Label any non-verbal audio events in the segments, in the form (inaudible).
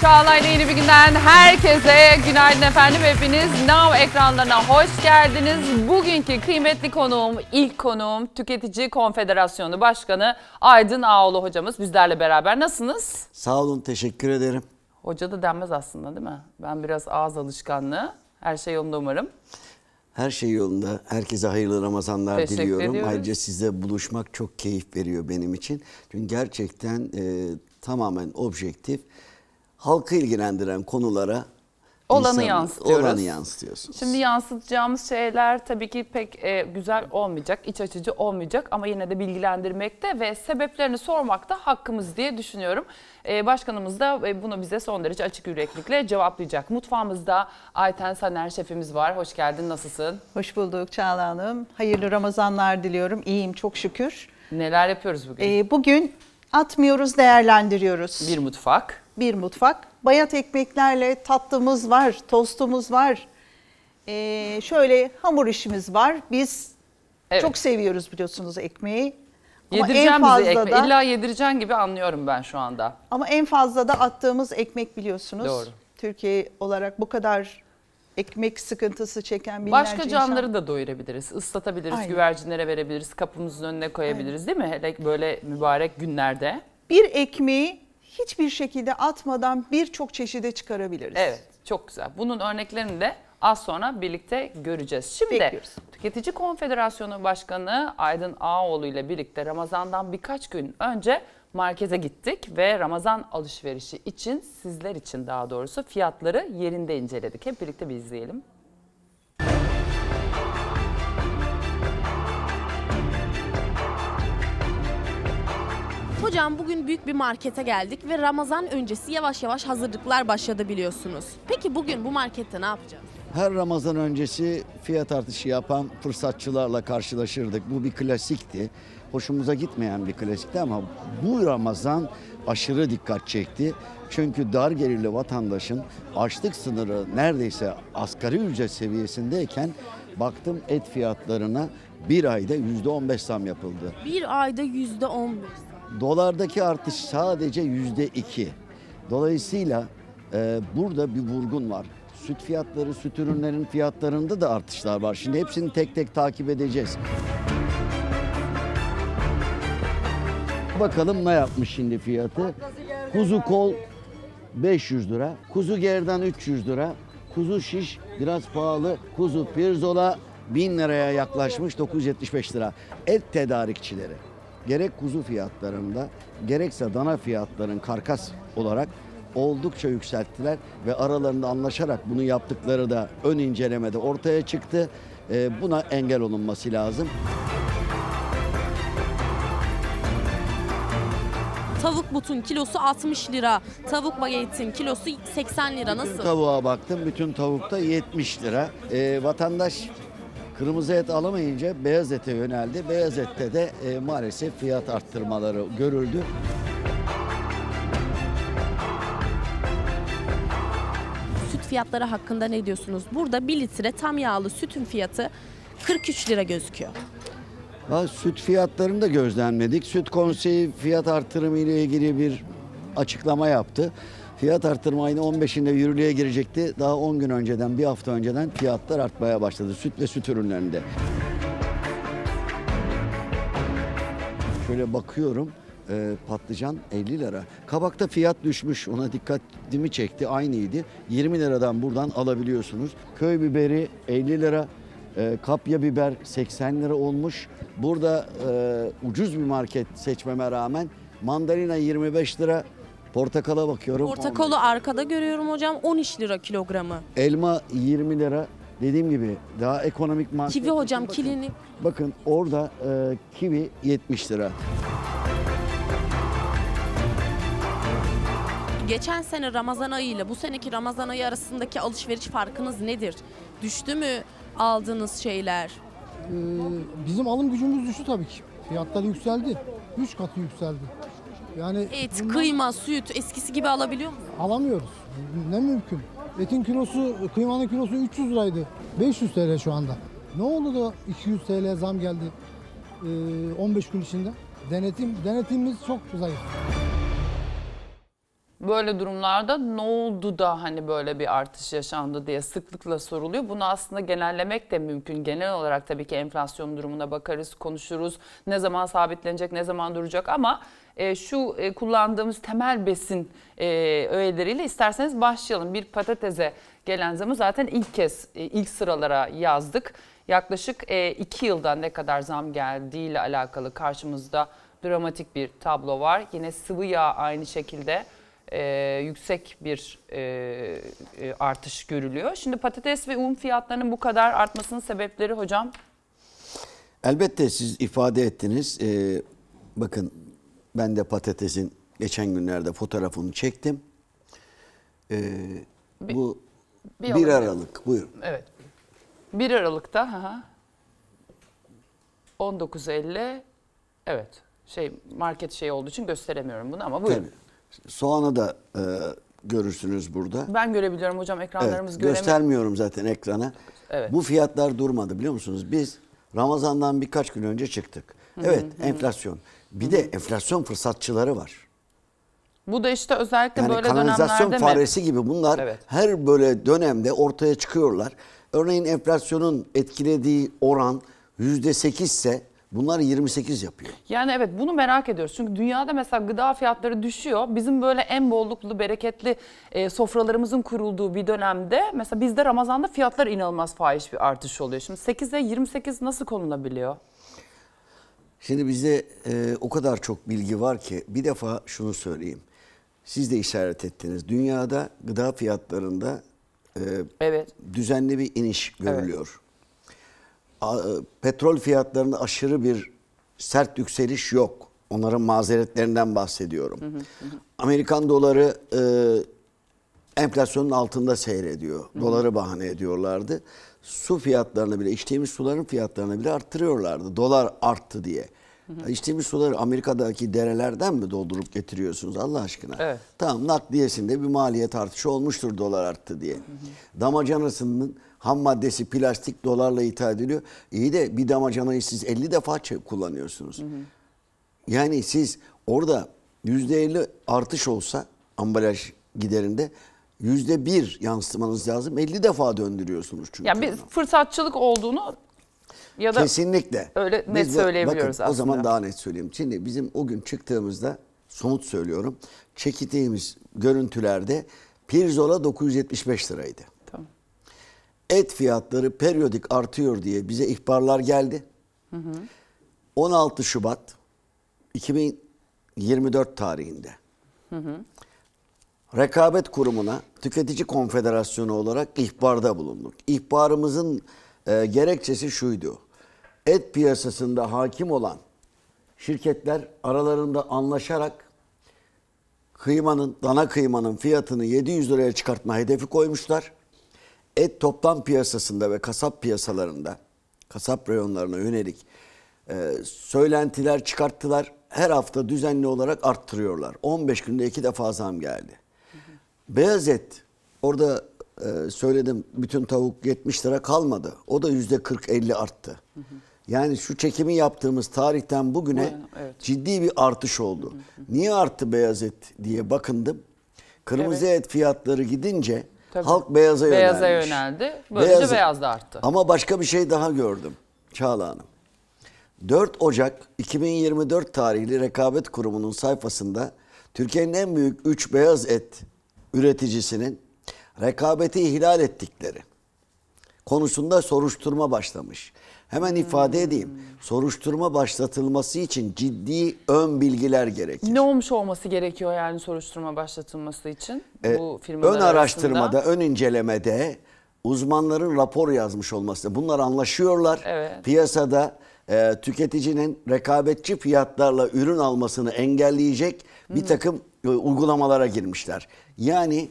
Çağlay'la yeni bir günden herkese günaydın efendim. Hepiniz Now ekranlarına hoş geldiniz. Bugünkü kıymetli konuğum, ilk konuğum Tüketici Konfederasyonu Başkanı Aydın Ağoğlu hocamız bizlerle beraber. Nasılsınız? Sağ olun, teşekkür ederim. Hoca da denmez aslında değil mi? Ben biraz ağız alışkanlığı. Her şey yolunda umarım. Her şey yolunda. Herkese hayırlı Ramazanlar Teşekkür diliyorum. Ediyoruz. Ayrıca sizle buluşmak çok keyif veriyor benim için. Çünkü gerçekten e, tamamen objektif halkı ilgilendiren konulara olanı insan, yansıtıyoruz. Olanı yansıtıyorsunuz. Şimdi yansıtacağımız şeyler tabii ki pek e, güzel olmayacak, iç açıcı olmayacak ama yine de bilgilendirmekte ve sebeplerini sormakta hakkımız diye düşünüyorum. E, başkanımız da e, bunu bize son derece açık yüreklikle cevaplayacak. Mutfağımızda Ayten Saner şefimiz var. Hoş geldin, nasılsın? Hoş bulduk Çağla Hanım. Hayırlı Ramazanlar diliyorum. İyiyim çok şükür. Neler yapıyoruz bugün? E, bugün atmıyoruz, değerlendiriyoruz. Bir mutfak bir mutfak. Bayat ekmeklerle tatlımız var, tostumuz var. Ee, şöyle hamur işimiz var. Biz evet. çok seviyoruz biliyorsunuz ekmeği. Yedireceğim bize ekmek. Da, İlla yedireceğin gibi anlıyorum ben şu anda. Ama en fazla da attığımız ekmek biliyorsunuz. Doğru. Türkiye olarak bu kadar ekmek sıkıntısı çeken binlerce Başka canlıları insan. da doyurabiliriz, ıslatabiliriz, Aynen. güvercinlere verebiliriz, kapımızın önüne koyabiliriz Aynen. değil mi? Hele böyle mübarek günlerde. Bir ekmeği hiçbir şekilde atmadan birçok çeşide çıkarabiliriz. Evet çok güzel. Bunun örneklerini de az sonra birlikte göreceğiz. Şimdi Bekliyoruz. Tüketici Konfederasyonu Başkanı Aydın Ağoğlu ile birlikte Ramazan'dan birkaç gün önce markete gittik ve Ramazan alışverişi için sizler için daha doğrusu fiyatları yerinde inceledik. Hep birlikte bir izleyelim. Hocam bugün büyük bir markete geldik ve Ramazan öncesi yavaş yavaş hazırlıklar başladı biliyorsunuz. Peki bugün bu markette ne yapacağız? Her Ramazan öncesi fiyat artışı yapan fırsatçılarla karşılaşırdık. Bu bir klasikti. Hoşumuza gitmeyen bir klasikti ama bu Ramazan aşırı dikkat çekti. Çünkü dar gelirli vatandaşın açlık sınırı neredeyse asgari ücret seviyesindeyken baktım et fiyatlarına bir ayda yüzde on beş zam yapıldı. Bir ayda yüzde on beş. Dolardaki artış sadece yüzde iki. Dolayısıyla e, burada bir vurgun var. Süt fiyatları, süt ürünlerin fiyatlarında da artışlar var. Şimdi hepsini tek tek takip edeceğiz. Bakalım ne yapmış şimdi fiyatı. Kuzu kol 500 lira, kuzu gerdan 300 lira, kuzu şiş biraz pahalı, kuzu pirzola 1000 liraya yaklaşmış 975 lira. Et tedarikçileri gerek kuzu fiyatlarında gerekse dana fiyatların karkas olarak oldukça yükselttiler ve aralarında anlaşarak bunu yaptıkları da ön incelemede ortaya çıktı. Ee, buna engel olunması lazım. Tavuk butun kilosu 60 lira. Tavuk bagetin kilosu 80 lira. Nasıl? Bütün tavuğa baktım. Bütün tavukta 70 lira. E, vatandaş Kırmızı et alamayınca beyaz ete yöneldi. Beyaz ette de e, maalesef fiyat arttırmaları görüldü. Süt fiyatları hakkında ne diyorsunuz? Burada 1 litre tam yağlı sütün fiyatı 43 lira gözüküyor. Ha, süt fiyatlarını da gözlemledik. Süt Konseyi fiyat artırımı ile ilgili bir açıklama yaptı. Fiyat artırma ayını 15'inde yürürlüğe girecekti. Daha 10 gün önceden, bir hafta önceden fiyatlar artmaya başladı süt ve süt ürünlerinde. Şöyle bakıyorum e, patlıcan 50 lira. Kabakta fiyat düşmüş ona dikkatimi çekti aynıydı. 20 liradan buradan alabiliyorsunuz. Köy biberi 50 lira. E, kapya biber 80 lira olmuş. Burada e, ucuz bir market seçmeme rağmen mandalina 25 lira, Portakala bakıyorum. Portakalı arkada görüyorum hocam 13 lira kilogramı. Elma 20 lira. Dediğim gibi daha ekonomik market. Kivi hocam bakın, kilini. Bakın orada e, kivi 70 lira. Geçen sene Ramazan ayı ile bu seneki Ramazan ayı arasındaki alışveriş farkınız nedir? Düştü mü aldığınız şeyler? Ee, bizim alım gücümüz düştü tabii ki. Fiyatlar yükseldi. 3 katı yükseldi. Yani Et, kıyma, süt eskisi gibi alabiliyor musunuz? alamıyoruz. Ne mümkün? Etin kilosu, kıymanın kilosu 300 liraydı. 500 TL şu anda. Ne oldu da 200 TL zam geldi 15 gün içinde? Denetim, denetimimiz çok zayıf böyle durumlarda ne oldu da hani böyle bir artış yaşandı diye sıklıkla soruluyor. Bunu aslında genellemek de mümkün. Genel olarak tabii ki enflasyon durumuna bakarız, konuşuruz. Ne zaman sabitlenecek, ne zaman duracak ama e, şu e, kullandığımız temel besin e, öğeleriyle isterseniz başlayalım. Bir patatese gelen zamı zaten ilk kez e, ilk sıralara yazdık. Yaklaşık e, iki yıldan ne kadar zam geldiğiyle alakalı karşımızda dramatik bir tablo var. Yine sıvı yağ aynı şekilde e, yüksek bir e, e, artış görülüyor. Şimdi patates ve un fiyatlarının bu kadar artmasının sebepleri hocam? Elbette siz ifade ettiniz. Ee, bakın ben de patatesin geçen günlerde fotoğrafını çektim. Ee, bir, bu bir, 1 Aralık buyurun. Evet. 1 Aralık'ta 19.50 evet şey market şey olduğu için gösteremiyorum bunu ama buyurun. Tabii. Soğanı da e, görürsünüz burada. Ben görebiliyorum hocam ekranlarımız evet, Göstermiyorum zaten ekranı. Evet. Bu fiyatlar durmadı biliyor musunuz? Biz Ramazan'dan birkaç gün önce çıktık. Hı -hı, evet hı. enflasyon. Bir hı. de enflasyon fırsatçıları var. Bu da işte özellikle yani böyle dönemlerde mi? kanalizasyon faresi gibi bunlar evet. her böyle dönemde ortaya çıkıyorlar. Örneğin enflasyonun etkilediği oran %8 ise Bunlar 28 yapıyor. Yani evet bunu merak ediyoruz. Çünkü dünyada mesela gıda fiyatları düşüyor. Bizim böyle en bolluklu, bereketli e, sofralarımızın kurulduğu bir dönemde mesela bizde Ramazan'da fiyatlar inanılmaz fahiş bir artış oluyor. Şimdi 8'e 28 nasıl konulabiliyor? Şimdi bizde e, o kadar çok bilgi var ki bir defa şunu söyleyeyim. Siz de işaret ettiniz. Dünyada gıda fiyatlarında e, evet. düzenli bir iniş görülüyor. Evet. E, petrol fiyatlarında aşırı bir sert yükseliş yok. Onların mazeretlerinden bahsediyorum. Amerikan doları e, enflasyonun altında seyrediyor. Doları bahane ediyorlardı. Su fiyatlarını bile, içtiğimiz suların fiyatlarını bile arttırıyorlardı. Dolar arttı diye. İçtiğimiz suları Amerika'daki derelerden mi doldurup getiriyorsunuz Allah aşkına? Evet. Tamam nakliyesinde bir maliyet artışı olmuştur dolar arttı diye. Damacanasının ham maddesi plastik dolarla ithal ediliyor. İyi de bir damacanayı siz 50 defa kullanıyorsunuz. Hı hı. Yani siz orada %50 artış olsa ambalaj giderinde yüzde bir yansıtmanız lazım. 50 defa döndürüyorsunuz çünkü. Yani bir fırsatçılık olduğunu ya da kesinlikle öyle net Biz söyleyebiliyoruz bakın, aslında. O zaman daha net söyleyeyim. Şimdi bizim o gün çıktığımızda somut söylüyorum. Çektiğimiz görüntülerde pirzola 975 liraydı et fiyatları periyodik artıyor diye bize ihbarlar geldi. Hı hı. 16 Şubat 2024 tarihinde hı hı. Rekabet Kurumu'na Tüketici Konfederasyonu olarak ihbarda bulunduk. İhbarımızın e, gerekçesi şuydu. Et piyasasında hakim olan şirketler aralarında anlaşarak kıymanın, dana kıymanın fiyatını 700 liraya çıkartma hedefi koymuşlar et toplam piyasasında ve kasap piyasalarında, kasap reyonlarına yönelik e, söylentiler çıkarttılar. Her hafta düzenli olarak arttırıyorlar. 15 günde iki defa zam geldi. Beyaz et, orada e, söyledim bütün tavuk 70 lira kalmadı. O da yüzde %40-50 arttı. Hı hı. Yani şu çekimi yaptığımız tarihten bugüne yani, evet. ciddi bir artış oldu. Hı hı. Niye arttı beyaz et diye bakındım. Kırmızı evet. et fiyatları gidince... Tabii. Halk beyaza yöneldi. Beyaza yöneldi. Böylece beyaz, beyaz da arttı. Ama başka bir şey daha gördüm Çağla Hanım. 4 Ocak 2024 tarihli Rekabet Kurumu'nun sayfasında Türkiye'nin en büyük 3 beyaz et üreticisinin rekabeti ihlal ettikleri konusunda soruşturma başlamış. Hemen ifade edeyim. Soruşturma başlatılması için ciddi ön bilgiler gerekir. Ne olmuş olması gerekiyor yani soruşturma başlatılması için Ee, bu firmalar Ön araştırmada, arasında? ön incelemede uzmanların rapor yazmış olması. Bunlar anlaşıyorlar. Evet. Piyasada e, tüketicinin rekabetçi fiyatlarla ürün almasını engelleyecek bir hmm. takım e, uygulamalara girmişler. Yani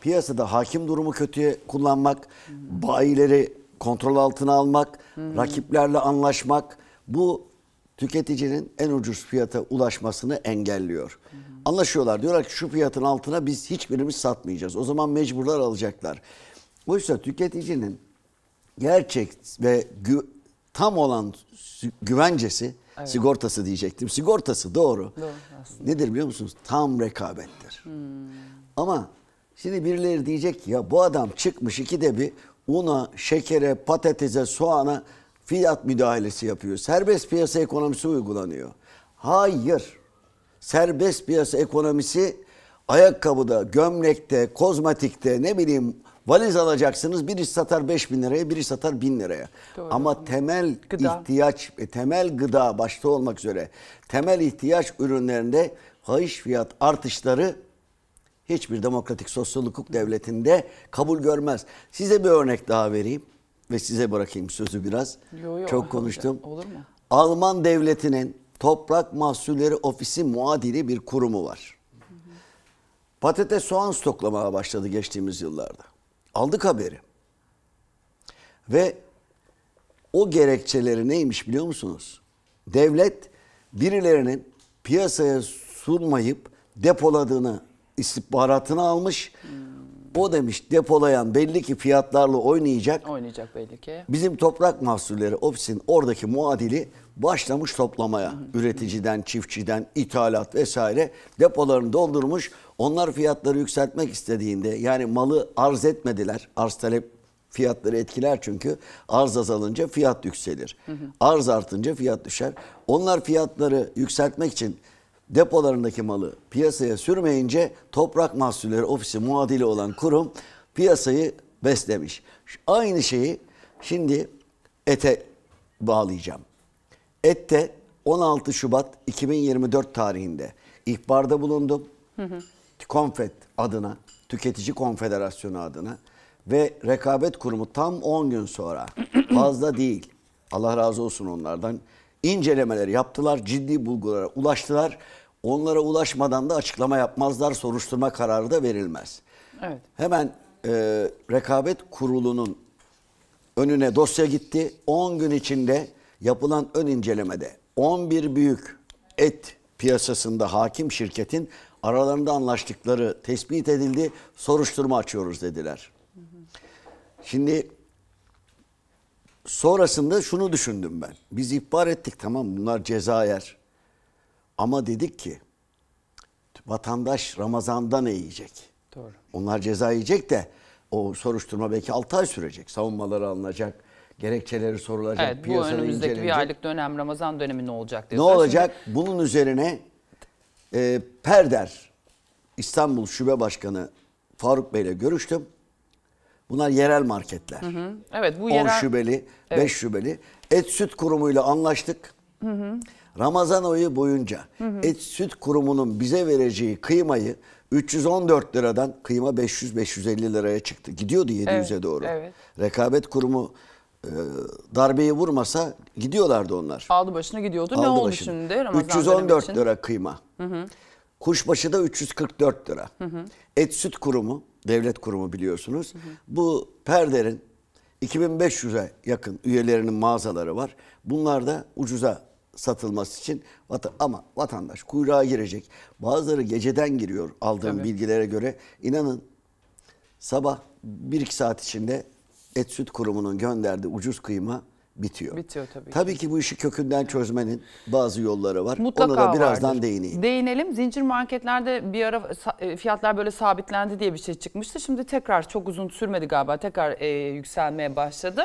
piyasada hakim durumu kötüye kullanmak, hmm. bayileri kontrol altına almak, Hı-hı. rakiplerle anlaşmak bu tüketicinin en ucuz fiyata ulaşmasını engelliyor. Hı-hı. Anlaşıyorlar diyorlar ki şu fiyatın altına biz hiçbirimiz satmayacağız. O zaman mecburlar alacaklar. Oysa tüketicinin gerçek ve gü tam olan güvencesi evet. sigortası diyecektim. Sigortası doğru. doğru Nedir biliyor musunuz? Tam rekabettir. Hmm. Ama şimdi birileri diyecek ya bu adam çıkmış iki de bir una, şekere, patatese, soğana fiyat müdahalesi yapıyor. Serbest piyasa ekonomisi uygulanıyor. Hayır. Serbest piyasa ekonomisi ayakkabıda, gömlekte, kozmetikte ne bileyim valiz alacaksınız. Biri satar 5 bin liraya, biri satar 1000 liraya. Doğru. Ama temel gıda. ihtiyaç, e, temel gıda başta olmak üzere temel ihtiyaç ürünlerinde fahiş fiyat artışları hiçbir demokratik sosyal hukuk devletinde kabul görmez. Size bir örnek daha vereyim ve size bırakayım sözü biraz. Yo, yo, Çok konuştum. Olur mu? Alman devletinin toprak mahsulleri ofisi muadili bir kurumu var. Hı Patates soğan stoklamaya başladı geçtiğimiz yıllarda. Aldık haberi. Ve o gerekçeleri neymiş biliyor musunuz? Devlet birilerinin piyasaya sunmayıp depoladığını istihbaratını almış. O demiş depolayan belli ki fiyatlarla oynayacak. Oynayacak belli ki. Bizim toprak mahsulleri ofisin oradaki muadili başlamış toplamaya. Üreticiden, çiftçiden, ithalat vesaire depolarını doldurmuş. Onlar fiyatları yükseltmek istediğinde yani malı arz etmediler. Arz talep fiyatları etkiler çünkü. Arz azalınca fiyat yükselir. Arz artınca fiyat düşer. Onlar fiyatları yükseltmek için depolarındaki malı piyasaya sürmeyince Toprak Mahsulleri Ofisi muadili olan kurum piyasayı beslemiş. Aynı şeyi şimdi ete bağlayacağım. Ette 16 Şubat 2024 tarihinde ihbarda bulundum. Hı hı. Konfet adına, Tüketici Konfederasyonu adına ve Rekabet Kurumu tam 10 gün sonra (clears throat) fazla değil. Allah razı olsun onlardan incelemeleri yaptılar, ciddi bulgulara ulaştılar. Onlara ulaşmadan da açıklama yapmazlar, soruşturma kararı da verilmez. Evet. Hemen e, rekabet kurulunun önüne dosya gitti. 10 gün içinde yapılan ön incelemede 11 büyük et piyasasında hakim şirketin aralarında anlaştıkları tespit edildi. Soruşturma açıyoruz dediler. Şimdi Sonrasında şunu düşündüm ben. Biz ihbar ettik tamam bunlar ceza yer. Ama dedik ki vatandaş Ramazan'da ne yiyecek? Doğru. Onlar ceza yiyecek de o soruşturma belki 6 ay sürecek. Savunmaları alınacak, gerekçeleri sorulacak, evet, piyasada incelenecek. Bu önümüzdeki incelenecek. bir aylık dönem Ramazan dönemi ne olacak? Diye ne olacak? Şimdi... Bunun üzerine e, Perder İstanbul Şube Başkanı Faruk Bey ile görüştüm. Bunlar yerel marketler. Hı hı. Evet bu 10 yerel. şubeli, 5 evet. şubeli. Et Süt Kurumu'yla anlaştık. Hı hı. Ramazan ayı boyunca hı hı. Et Süt Kurumu'nun bize vereceği kıymayı 314 liradan kıyma 500-550 liraya çıktı. Gidiyordu 700'e evet, doğru. Evet. Rekabet Kurumu e, darbeyi vurmasa gidiyorlardı onlar. Aldı başına gidiyordu. Aldı ne oldu başına. şimdi Ramazan 314 lira kıyma. Hı hı. Kuşbaşı da 344 lira. Hı hı. Et Süt Kurumu devlet kurumu biliyorsunuz. Hı hı. Bu Perder'in 2500'e yakın üyelerinin mağazaları var. Bunlar da ucuza satılması için vata ama vatandaş kuyruğa girecek. Bazıları geceden giriyor aldığım Tabii. bilgilere göre. İnanın sabah 1-2 saat içinde Et Süt Kurumu'nun gönderdiği ucuz kıyma bitiyor. Bitiyor tabii ki. Tabii ki bu işi kökünden çözmenin bazı yolları var. Mutlaka Ona da birazdan vardır. değineyim. Değinelim. Zincir marketlerde bir ara e, fiyatlar böyle sabitlendi diye bir şey çıkmıştı. Şimdi tekrar çok uzun sürmedi galiba. Tekrar e, yükselmeye başladı.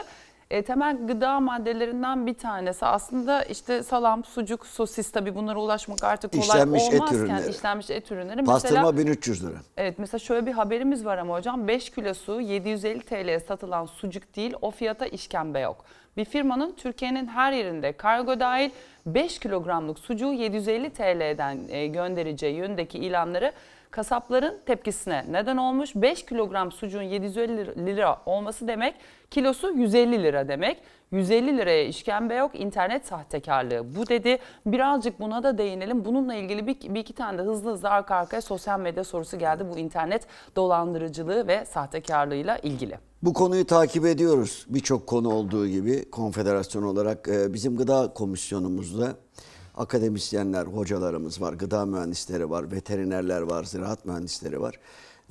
E, temel gıda maddelerinden bir tanesi aslında işte salam, sucuk, sosis tabii bunlara ulaşmak artık kolay işlenmiş olmazken et ürünleri. işlenmiş et ürünleri. Pastırma mesela, 1300 lira. Evet mesela şöyle bir haberimiz var ama hocam 5 kilosu 750 TL'ye satılan sucuk değil o fiyata işkembe yok. Bir firmanın Türkiye'nin her yerinde kargo dahil 5 kilogramlık sucuğu 750 TL'den e, göndereceği yöndeki ilanları kasapların tepkisine neden olmuş. 5 kilogram sucuğun 750 lira olması demek kilosu 150 lira demek. 150 liraya işkembe yok internet sahtekarlığı bu dedi. Birazcık buna da değinelim. Bununla ilgili bir, bir iki tane de hızlı hızlı arka arkaya sosyal medya sorusu geldi. Bu internet dolandırıcılığı ve sahtekarlığıyla ilgili. Bu konuyu takip ediyoruz birçok konu olduğu gibi konfederasyon olarak e, bizim gıda komisyonumuzda akademisyenler, hocalarımız var, gıda mühendisleri var, veterinerler var, ziraat mühendisleri var.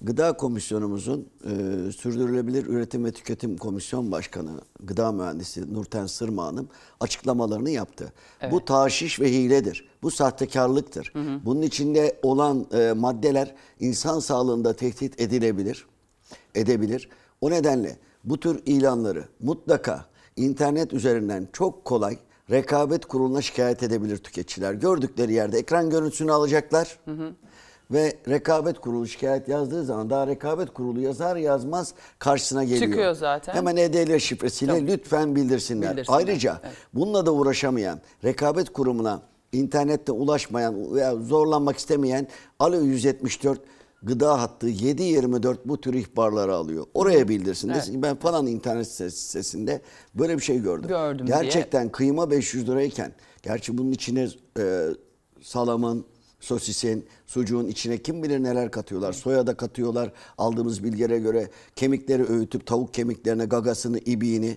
Gıda Komisyonumuzun e, Sürdürülebilir Üretim ve Tüketim Komisyon Başkanı, gıda mühendisi Nurten Sırma Hanım açıklamalarını yaptı. Evet. Bu taşiş ve hiledir. Bu sahtekarlıktır. Hı hı. Bunun içinde olan e, maddeler insan sağlığında tehdit edilebilir, edebilir. O nedenle bu tür ilanları mutlaka internet üzerinden çok kolay rekabet kuruluna şikayet edebilir tüketiciler. Gördükleri yerde ekran görüntüsünü alacaklar. Hı hı. Ve rekabet kurulu şikayet yazdığı zaman daha rekabet kurulu yazar yazmaz karşısına geliyor. Çıkıyor zaten. Hemen EDL şifresiyle Tabii. lütfen bildirsinler. bildirsinler. Ayrıca evet. bununla da uğraşamayan rekabet kurumuna internette ulaşmayan veya zorlanmak istemeyen Alo 174 gıda hattı 7-24 bu tür ihbarları alıyor. Oraya bildirsin. Evet. Desin ben falan internet sitesinde böyle bir şey gördüm. Gördüm Gerçekten diye. kıyma 500 lirayken, gerçi bunun içine e, salamın, sosisin, sucuğun içine kim bilir neler katıyorlar. Soya da katıyorlar. Aldığımız bilgilere göre kemikleri öğütüp tavuk kemiklerine gagasını, ibiğini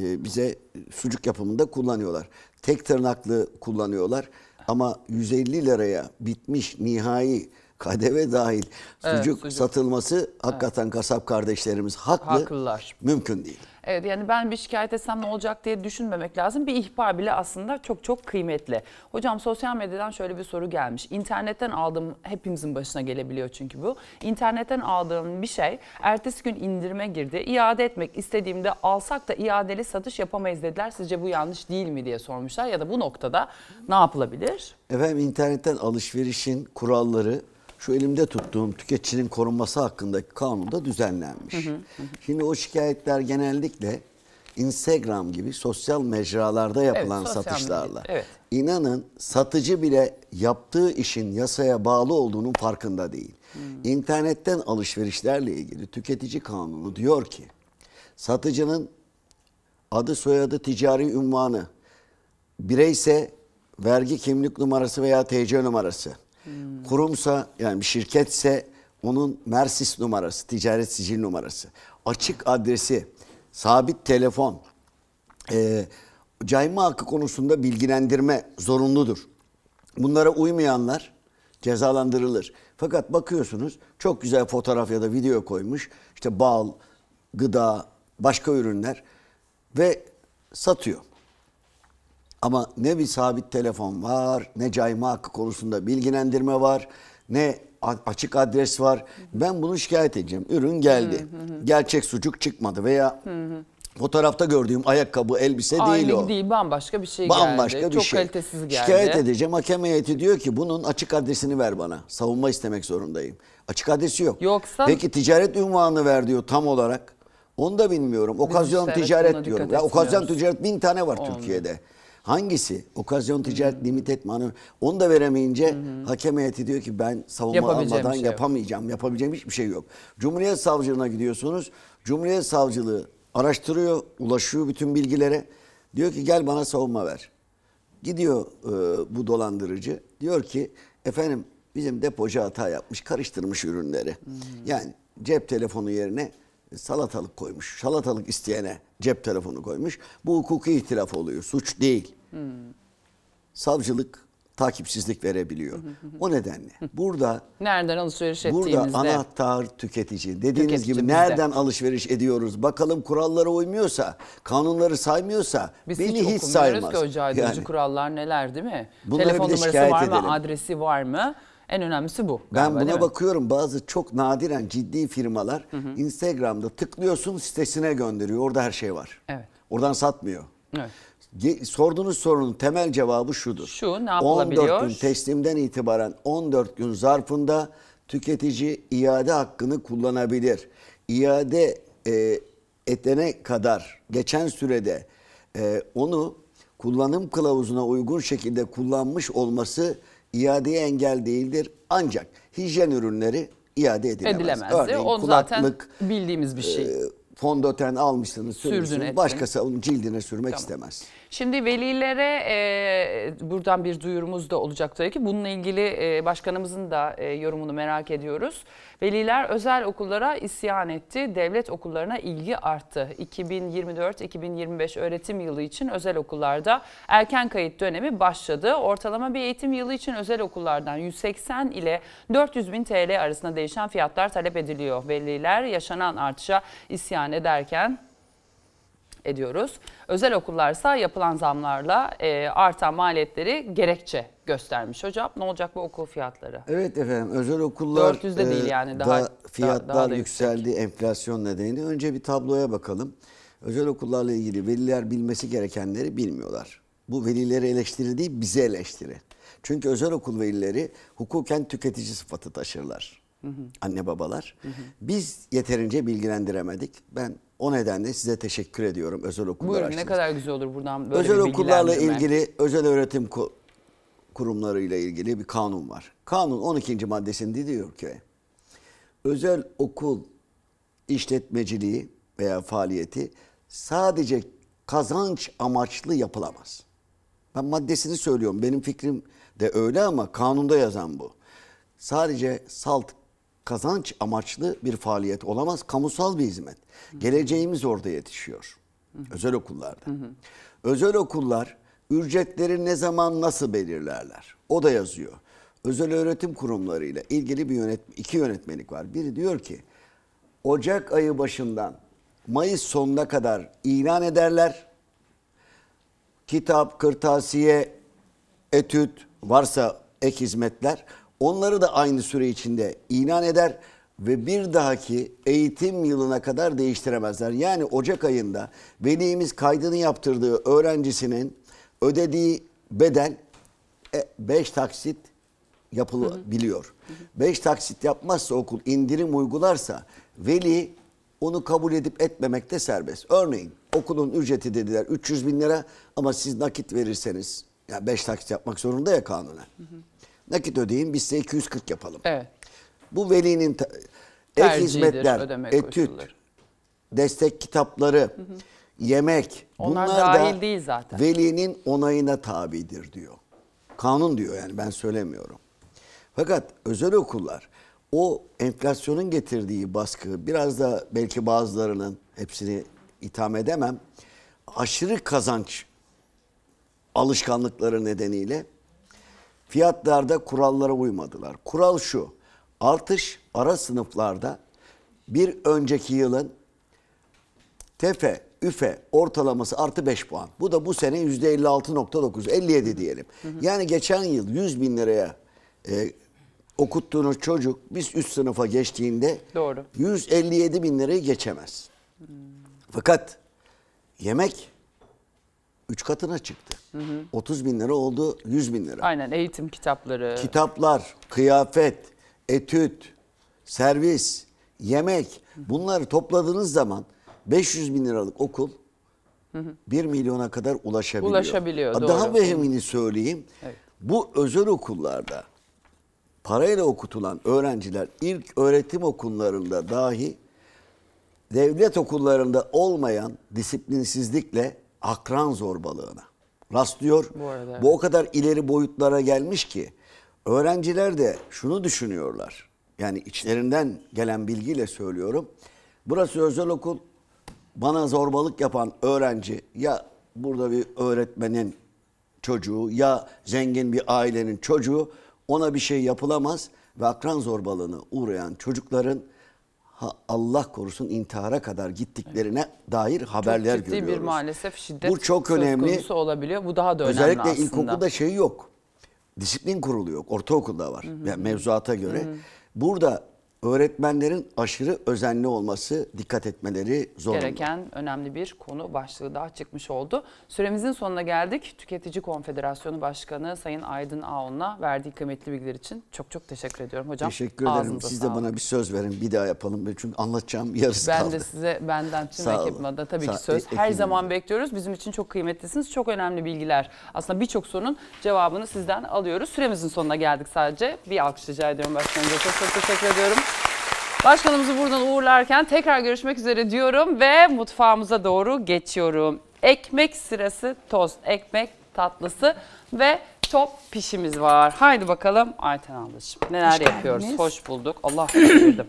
e, bize sucuk yapımında kullanıyorlar. Tek tırnaklı kullanıyorlar. Ama 150 liraya bitmiş nihai KDV dahil sucuk, sucuk. satılması hakikaten kasap kardeşlerimiz haklı. Haklılar. Mümkün değil. Evet yani ben bir şikayet etsem ne olacak diye düşünmemek lazım. Bir ihbar bile aslında çok çok kıymetli. Hocam sosyal medyadan şöyle bir soru gelmiş. İnternetten aldığım hepimizin başına gelebiliyor çünkü bu. İnternetten aldığım bir şey ertesi gün indirime girdi. İade etmek istediğimde alsak da iadeli satış yapamayız dediler. Sizce bu yanlış değil mi diye sormuşlar ya da bu noktada ne yapılabilir? Efendim internetten alışverişin kuralları şu elimde tuttuğum tüketicinin korunması hakkındaki kanunda düzenlenmiş. Hı hı, hı. Şimdi o şikayetler genellikle Instagram gibi sosyal mecralarda yapılan evet, sosyal satışlarla. evet. İnanın satıcı bile yaptığı işin yasaya bağlı olduğunun farkında değil. Hmm. İnternetten alışverişlerle ilgili tüketici kanunu diyor ki satıcının adı soyadı ticari ünvanı bireyse vergi kimlik numarası veya TC numarası Hmm. Kurumsa yani bir şirketse onun Mersis numarası, ticaret sicil numarası, açık adresi, sabit telefon, e, cayma hakkı konusunda bilgilendirme zorunludur. Bunlara uymayanlar cezalandırılır. Fakat bakıyorsunuz çok güzel fotoğraf ya da video koymuş. İşte bal, gıda, başka ürünler ve satıyor. Ama ne bir sabit telefon var, ne cayma hakkı konusunda bilgilendirme var, ne açık adres var. Ben bunu şikayet edeceğim. Ürün geldi. Gerçek sucuk çıkmadı veya fotoğrafta gördüğüm ayakkabı, elbise Aynı değil o. değil bambaşka bir şey Bambaşka geldi. bir Çok şey. kalitesiz geldi. Şikayet edeceğim. Hakem heyeti diyor ki bunun açık adresini ver bana. Savunma istemek zorundayım. Açık adresi yok. Yoksa Peki ticaret ünvanını ver diyor tam olarak. Onu da bilmiyorum. Okazyon ticaret, ticaret diyorum. Ya, okazyon ticaret bin tane var Olmuyor. Türkiye'de. Hangisi? Okazyon ticaret hmm. limited manevra. Onu da veremeyince hmm. hakem heyeti diyor ki ben savunma almadan şey yapamayacağım. Yok. Yapabileceğim hiçbir şey yok. Cumhuriyet savcılığına gidiyorsunuz. Cumhuriyet savcılığı araştırıyor, ulaşıyor bütün bilgilere. Diyor ki gel bana savunma ver. Gidiyor e, bu dolandırıcı. Diyor ki efendim bizim depocu hata yapmış, karıştırmış ürünleri. Hmm. Yani cep telefonu yerine salatalık koymuş. Salatalık isteyene cep telefonu koymuş. Bu hukuki ihtilaf oluyor. Suç değil. Hmm. Savcılık takipsizlik verebiliyor. o nedenle burada nereden alışveriş ettiğimizde burada anahtar tüketici dediğiniz gibi nereden alışveriş ediyoruz bakalım kurallara uymuyorsa kanunları saymıyorsa Biz beni hiç, hiç saymaz. Biz hiç okumuyoruz ki o caydırıcı yani, kurallar neler değil mi? Telefon numarası var edelim. mı adresi var mı? En önemlisi bu. Galiba, ben buna bakıyorum bazı çok nadiren ciddi firmalar hı hı. Instagram'da tıklıyorsun sitesine gönderiyor. Orada her şey var. Evet. Oradan satmıyor. Evet. Sorduğunuz sorunun temel cevabı şudur. Şu ne yapılabiliyor? 14 gün teslimden itibaren 14 gün zarfında tüketici iade hakkını kullanabilir. İade e, etene kadar geçen sürede e, onu kullanım kılavuzuna uygun şekilde kullanmış olması iadeye engel değildir. Ancak hijyen ürünleri iade edilemez. Edilemezdi. Örneğin Onu kulaklık, zaten bildiğimiz bir şey. E, fondöten almışsınız, sürdünüz. Başkası onun cildine sürmek tamam. istemez. Şimdi velilere e, buradan bir duyurumuz da olacak tabii ki. Bununla ilgili e, başkanımızın da e, yorumunu merak ediyoruz. Veliler özel okullara isyan etti. Devlet okullarına ilgi arttı. 2024-2025 öğretim yılı için özel okullarda erken kayıt dönemi başladı. Ortalama bir eğitim yılı için özel okullardan 180 ile 400 bin TL arasında değişen fiyatlar talep ediliyor. Veliler yaşanan artışa isyan ederken ediyoruz. Özel okullarsa yapılan zamlarla e, artan maliyetleri gerekçe göstermiş. Hocam ne olacak bu okul fiyatları? Evet efendim özel okullar 400'de e, değil yani daha da, fiyatlar daha, daha da yükseldi yüksek. enflasyon nedeniyle. Önce bir tabloya bakalım. Özel okullarla ilgili veliler bilmesi gerekenleri bilmiyorlar. Bu velileri eleştiri değil bize eleştiri. Çünkü özel okul velileri hukuken tüketici sıfatı taşırlar. Anne babalar. Biz yeterince bilgilendiremedik. Ben o nedenle size teşekkür ediyorum özel okullar Buyurun açtınız. ne kadar güzel olur buradan böyle Özel okullarla ilgili özel öğretim kurumlarıyla ilgili bir kanun var. Kanun 12. maddesinde diyor ki özel okul işletmeciliği veya faaliyeti sadece kazanç amaçlı yapılamaz. Ben maddesini söylüyorum. Benim fikrim de öyle ama kanunda yazan bu. Sadece salt kazanç amaçlı bir faaliyet olamaz. Kamusal bir hizmet. Hı. Geleceğimiz orada yetişiyor. Hı. Özel okullarda. Hı hı. Özel okullar ücretleri ne zaman nasıl belirlerler? O da yazıyor. Özel öğretim kurumlarıyla ilgili bir yönet iki yönetmelik var. Biri diyor ki Ocak ayı başından Mayıs sonuna kadar ilan ederler. Kitap, kırtasiye, etüt varsa ek hizmetler Onları da aynı süre içinde ilan eder ve bir dahaki eğitim yılına kadar değiştiremezler. Yani Ocak ayında velimiz kaydını yaptırdığı öğrencisinin ödediği bedel 5 e, taksit yapılabiliyor. 5 taksit yapmazsa okul indirim uygularsa veli onu kabul edip etmemekte serbest. Örneğin okulun ücreti dediler 300 bin lira ama siz nakit verirseniz ya 5 taksit yapmak zorunda ya kanunen. Hı hı. Nakit ödeyin biz size 240 yapalım. Evet. Bu velinin ek hizmetler, etüt, koşulları. destek kitapları, hı hı. yemek. Onlar bunlar dahil da değil zaten. Velinin onayına tabidir diyor. Kanun diyor yani ben söylemiyorum. Fakat özel okullar o enflasyonun getirdiği baskı biraz da belki bazılarının hepsini itham edemem. Aşırı kazanç alışkanlıkları nedeniyle fiyatlarda kurallara uymadılar. Kural şu. Artış ara sınıflarda bir önceki yılın tefe, üfe ortalaması artı 5 puan. Bu da bu sene %56.9, 57 diyelim. Hı hı. Yani geçen yıl 100 bin liraya e, okuttuğunuz çocuk biz üst sınıfa geçtiğinde Doğru. 157 bin lirayı geçemez. Hı. Fakat yemek 3 katına çıktı. Hı hı. 30 bin lira oldu 100 bin lira. Aynen eğitim kitapları. Kitaplar, kıyafet, etüt, servis, yemek bunları topladığınız zaman 500 bin liralık okul hı hı. 1 milyona kadar ulaşabiliyor. Ulaşabiliyor doğru. Daha vehmini söyleyeyim. Evet. Bu özel okullarda parayla okutulan öğrenciler ilk öğretim okullarında dahi devlet okullarında olmayan disiplinsizlikle akran zorbalığına rastlıyor. Bu, arada. bu o kadar ileri boyutlara gelmiş ki öğrenciler de şunu düşünüyorlar. Yani içlerinden gelen bilgiyle söylüyorum. Burası özel okul. Bana zorbalık yapan öğrenci ya burada bir öğretmenin çocuğu ya zengin bir ailenin çocuğu ona bir şey yapılamaz ve akran zorbalığına uğrayan çocukların Allah korusun intihara kadar gittiklerine evet. dair haberler çok ciddi görüyoruz. bir maalesef şiddet Bu çok önemli. konusu olabiliyor. Bu daha da önemli Özellikle aslında. ilkokulda şey yok. Disiplin kurulu yok. Ortaokulda var. Hı hı. Yani mevzuata göre. Hı hı. Burada öğretmenlerin aşırı özenli olması dikkat etmeleri zorunda. Gereken önemli bir konu başlığı daha çıkmış oldu. Süremizin sonuna geldik. Tüketici Konfederasyonu Başkanı Sayın Aydın Ağon'la verdiği kıymetli bilgiler için çok çok teşekkür ediyorum hocam. Teşekkür ederim. Siz de bana bir söz verin. Bir daha yapalım. Çünkü anlatacağım yarısı ben kaldı. Ben de size benden tüm ekibime de tabii Sağ ki söz. Her zaman bekliyoruz. Bizim için çok kıymetlisiniz. Çok önemli bilgiler. Aslında birçok sorunun cevabını sizden alıyoruz. Süremizin sonuna geldik sadece. Bir alkış rica ediyorum başkanımıza. Çok çok teşekkür ediyorum. Başkanımızı buradan uğurlarken tekrar görüşmek üzere diyorum ve mutfağımıza doğru geçiyorum. Ekmek sırası tost, ekmek tatlısı ve top pişimiz var. Haydi bakalım Ayten ablacığım neler Hoş yapıyoruz? Hoş bulduk. Allah (clears throat) bitirdim.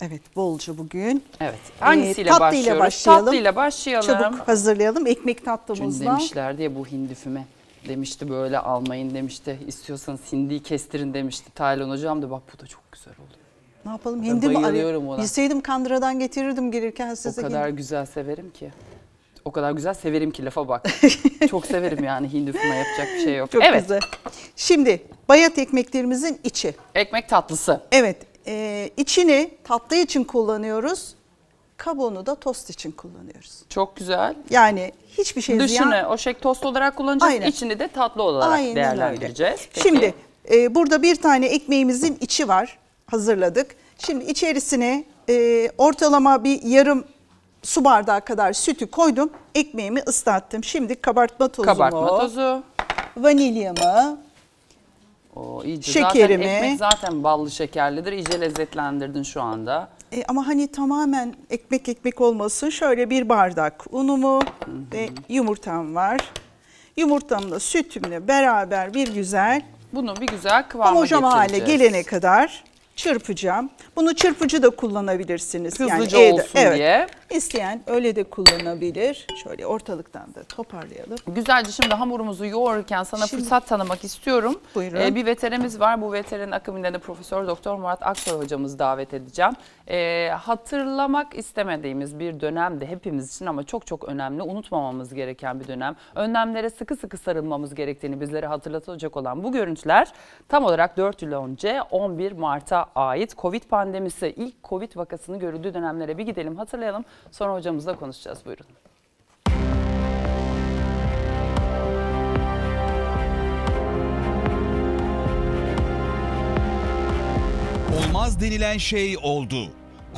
Evet bolca bugün. Evet. Hangisiyle e, tatlıyla başlayalım. Tatlıyla başlayalım. Çabuk hazırlayalım ekmek Dün tatlımızla. demişler diye bu hindi füme demişti böyle almayın demişti. İstiyorsanız hindiyi kestirin demişti Taylan hocam da bak bu da çok güzel oldu. Ne yapalım? Hindi mi arıyorum ona. Bilseydim Kandıra'dan getirirdim gelirken size. O kadar hindi. güzel severim ki. O kadar güzel severim ki lafa bak. (laughs) Çok severim yani hindi fırına yapacak bir şey yok. Çok evet. güzel. Şimdi bayat ekmeklerimizin içi. Ekmek tatlısı. Evet. E, içini tatlı için kullanıyoruz. Kabuğunu da tost için kullanıyoruz. Çok güzel. Yani hiçbir şey Dışını ziyan... Dışını o şek tost olarak kullanacağız. Aynen. İçini de tatlı olarak Aynen değerlendireceğiz. Öyle. Peki. Şimdi e, burada bir tane ekmeğimizin içi var hazırladık. Şimdi içerisine e, ortalama bir yarım su bardağı kadar sütü koydum. Ekmeğimi ıslattım. Şimdi kabartma tozumu, kabartma tozu, vanilyamı, o, iyice. şekerimi. Zaten ekmek zaten ballı şekerlidir. İyice lezzetlendirdin şu anda. E, ama hani tamamen ekmek ekmek olmasın. Şöyle bir bardak unumu hı hı. ve yumurtam var. Yumurtamla sütümle beraber bir güzel. Bunu bir güzel kıvama getireceğiz. Homojen hale gelene kadar çırpacağım. Bunu çırpıcı da kullanabilirsiniz. Hızlıca yani olsun evet. diye. İsteyen öyle de kullanabilir. Şöyle ortalıktan da toparlayalım. Güzelce şimdi hamurumuzu yoğururken sana şimdi, fırsat tanımak istiyorum. Buyurun. Ee, bir veterimiz var. Bu veterin akımından Profesör Doktor Murat Aksoy hocamızı davet edeceğim. Ee, hatırlamak istemediğimiz bir dönemdi hepimiz için ama çok çok önemli. Unutmamamız gereken bir dönem. Önlemlere sıkı sıkı sarılmamız gerektiğini bizlere hatırlatacak olan bu görüntüler tam olarak 4 yıl önce 11 Mart'a ait Covid pandemisi ilk Covid vakasını görüldüğü dönemlere bir gidelim hatırlayalım. Sonra hocamızla konuşacağız. Buyurun. Olmaz denilen şey oldu.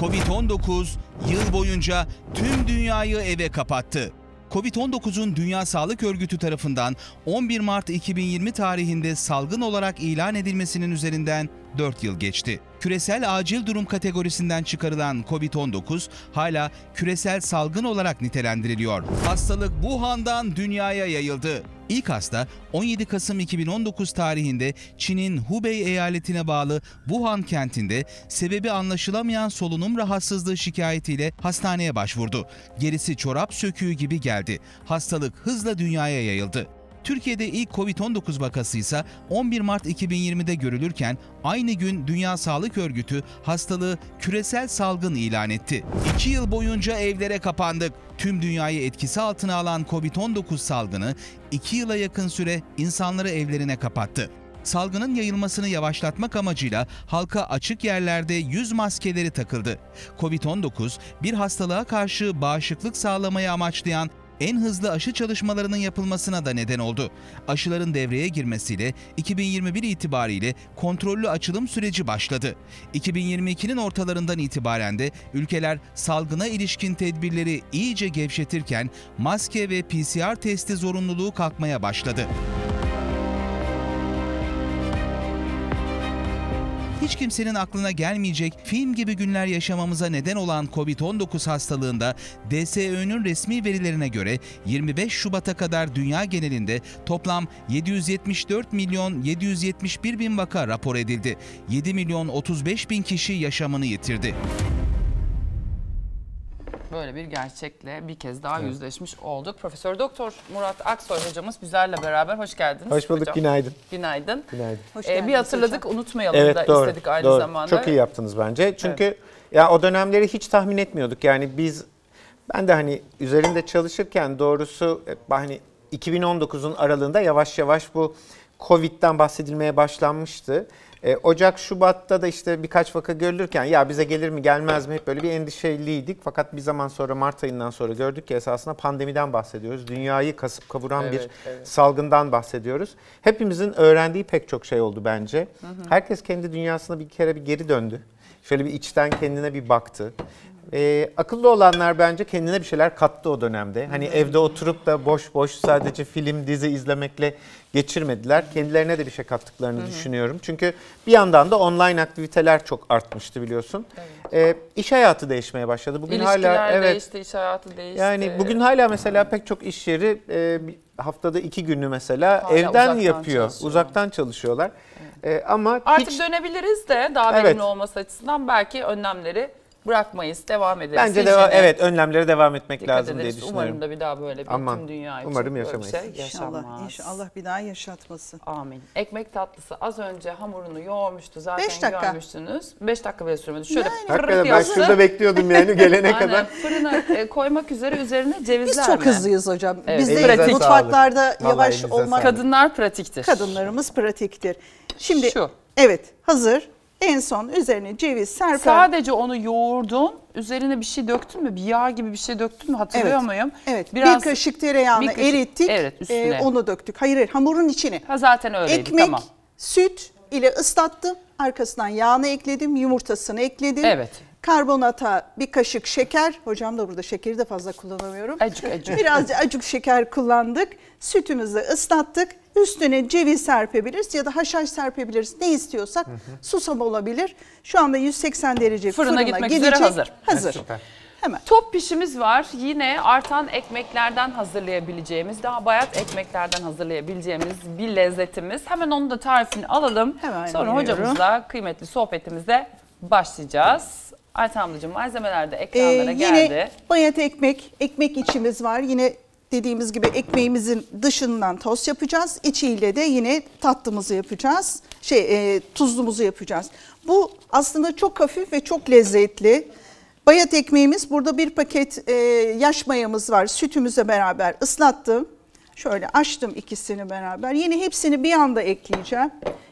Covid-19 yıl boyunca tüm dünyayı eve kapattı. Covid-19'un Dünya Sağlık Örgütü tarafından 11 Mart 2020 tarihinde salgın olarak ilan edilmesinin üzerinden 4 yıl geçti küresel acil durum kategorisinden çıkarılan COVID-19 hala küresel salgın olarak nitelendiriliyor. Hastalık Wuhan'dan dünyaya yayıldı. İlk hasta 17 Kasım 2019 tarihinde Çin'in Hubei eyaletine bağlı Wuhan kentinde sebebi anlaşılamayan solunum rahatsızlığı şikayetiyle hastaneye başvurdu. Gerisi çorap söküğü gibi geldi. Hastalık hızla dünyaya yayıldı. Türkiye'de ilk COVID-19 vakası ise 11 Mart 2020'de görülürken aynı gün Dünya Sağlık Örgütü hastalığı küresel salgın ilan etti. İki yıl boyunca evlere kapandık. Tüm dünyayı etkisi altına alan COVID-19 salgını iki yıla yakın süre insanları evlerine kapattı salgının yayılmasını yavaşlatmak amacıyla halka açık yerlerde yüz maskeleri takıldı. Covid-19, bir hastalığa karşı bağışıklık sağlamayı amaçlayan en hızlı aşı çalışmalarının yapılmasına da neden oldu. Aşıların devreye girmesiyle 2021 itibariyle kontrollü açılım süreci başladı. 2022'nin ortalarından itibaren de ülkeler salgına ilişkin tedbirleri iyice gevşetirken maske ve PCR testi zorunluluğu kalkmaya başladı. hiç kimsenin aklına gelmeyecek film gibi günler yaşamamıza neden olan COVID-19 hastalığında DSÖ'nün resmi verilerine göre 25 Şubat'a kadar dünya genelinde toplam 774 milyon 771 bin vaka rapor edildi. 7 milyon 35 bin kişi yaşamını yitirdi böyle bir gerçekle bir kez daha evet. yüzleşmiş olduk. Profesör Doktor Murat Aksoy hocamız bizlerle beraber hoş geldiniz. Hoş bulduk, hocam. günaydın. Günaydın. Günaydın. Hoş ee, bir hatırladık, hocam. unutmayalım evet, da doğru, istedik aynı doğru. zamanda. Çok iyi yaptınız bence. Çünkü evet. ya o dönemleri hiç tahmin etmiyorduk. Yani biz ben de hani üzerinde çalışırken doğrusu e, hani 2019'un aralığında yavaş yavaş bu Covid'den bahsedilmeye başlanmıştı. E, Ocak, Şubat'ta da işte birkaç vaka görülürken ya bize gelir mi gelmez mi hep böyle bir endişeliydik. Fakat bir zaman sonra Mart ayından sonra gördük ki esasında pandemiden bahsediyoruz. Dünyayı kasıp kavuran evet, bir evet. salgından bahsediyoruz. Hepimizin öğrendiği pek çok şey oldu bence. Hı hı. Herkes kendi dünyasına bir kere bir geri döndü. Şöyle bir içten kendine bir baktı. E, akıllı olanlar bence kendine bir şeyler kattı o dönemde. Hani evde oturup da boş boş sadece film, dizi izlemekle geçirmediler. Kendilerine de bir şey kattıklarını Hı-hı. düşünüyorum. Çünkü bir yandan da online aktiviteler çok artmıştı biliyorsun. Evet. E, iş hayatı değişmeye başladı. Bugün İlişkiler hala evet. değişti, iş hayatı değişti. Yani bugün hala mesela pek çok iş yeri e, haftada iki günü mesela Hala evden uzaktan yapıyor. çalışıyor. Uzaktan çalışıyorlar. Ee, ama Artık hiç dönebiliriz de daha verimli Evet. olması açısından belki önlemleri bırakmayız. Devam ederiz. Bence deva- evet önlemlere devam etmek dikkat lazım ederiz. diye düşünüyorum. Umarım da bir daha böyle bir Aman, tüm dünya için umarım böyle bir şey yaşanmaz. İnşallah, inşallah bir daha yaşatmasın. Amin. Ekmek tatlısı az önce hamurunu yoğurmuştu zaten Beş dakika. görmüştünüz. 5 dakika bile sürmedi. Şöyle Yani. pırr Hakikaten ben şurada bekliyordum yani gelene (laughs) Aynen, kadar. Fırına e, koymak üzere üzerine cevizler Biz çok hızlıyız hocam. Evet. Bizde Elinize sağlık. mutfaklarda Vallahi yavaş olmak Kadınlar pratiktir. kadınlarımız pratiktir. Şimdi Şu. evet hazır en son üzerine ceviz serper. Sadece onu yoğurdun, üzerine bir şey döktün mü? Bir yağ gibi bir şey döktün mü? Hatırlıyor evet. muyum? Evet. Biraz, bir kaşık tereyağını bir kaşık, erittik. Evet, ee, üstüne. E, onu döktük. Hayır, hayır hamurun içine. Ha zaten öyleydi. Ekmek, tamam. süt ile ıslattım. Arkasından yağını ekledim, yumurtasını ekledim. Evet. Karbonata bir kaşık şeker. Hocam da burada şekeri de fazla kullanamıyorum. Acık acık. Birazcık acık şeker kullandık. Sütümüzü ıslattık Üstüne ceviz serpebiliriz ya da haşhaş serpebiliriz. Ne istiyorsak susam olabilir. Şu anda 180 derece fırına, fırına gitmek gidecek. üzere hazır. Hazır. Evet, Hemen. Top pişimiz var. Yine artan ekmeklerden hazırlayabileceğimiz, daha bayat ekmeklerden hazırlayabileceğimiz bir lezzetimiz. Hemen onun da tarifini alalım. Hemen Sonra veriyorum. hocamızla kıymetli sohbetimize başlayacağız. Ayten ablacığım malzemeler de ekranlara ee, yine geldi. Yine bayat ekmek, ekmek içimiz var. Yine dediğimiz gibi ekmeğimizin dışından toz yapacağız. İçiyle de yine tatlımızı yapacağız. Şey e, tuzlumuzu yapacağız. Bu aslında çok hafif ve çok lezzetli. Bayat ekmeğimiz burada bir paket e, yaş mayamız var. Sütümüze beraber ıslattım. Şöyle açtım ikisini beraber. Yine hepsini bir anda ekleyeceğim.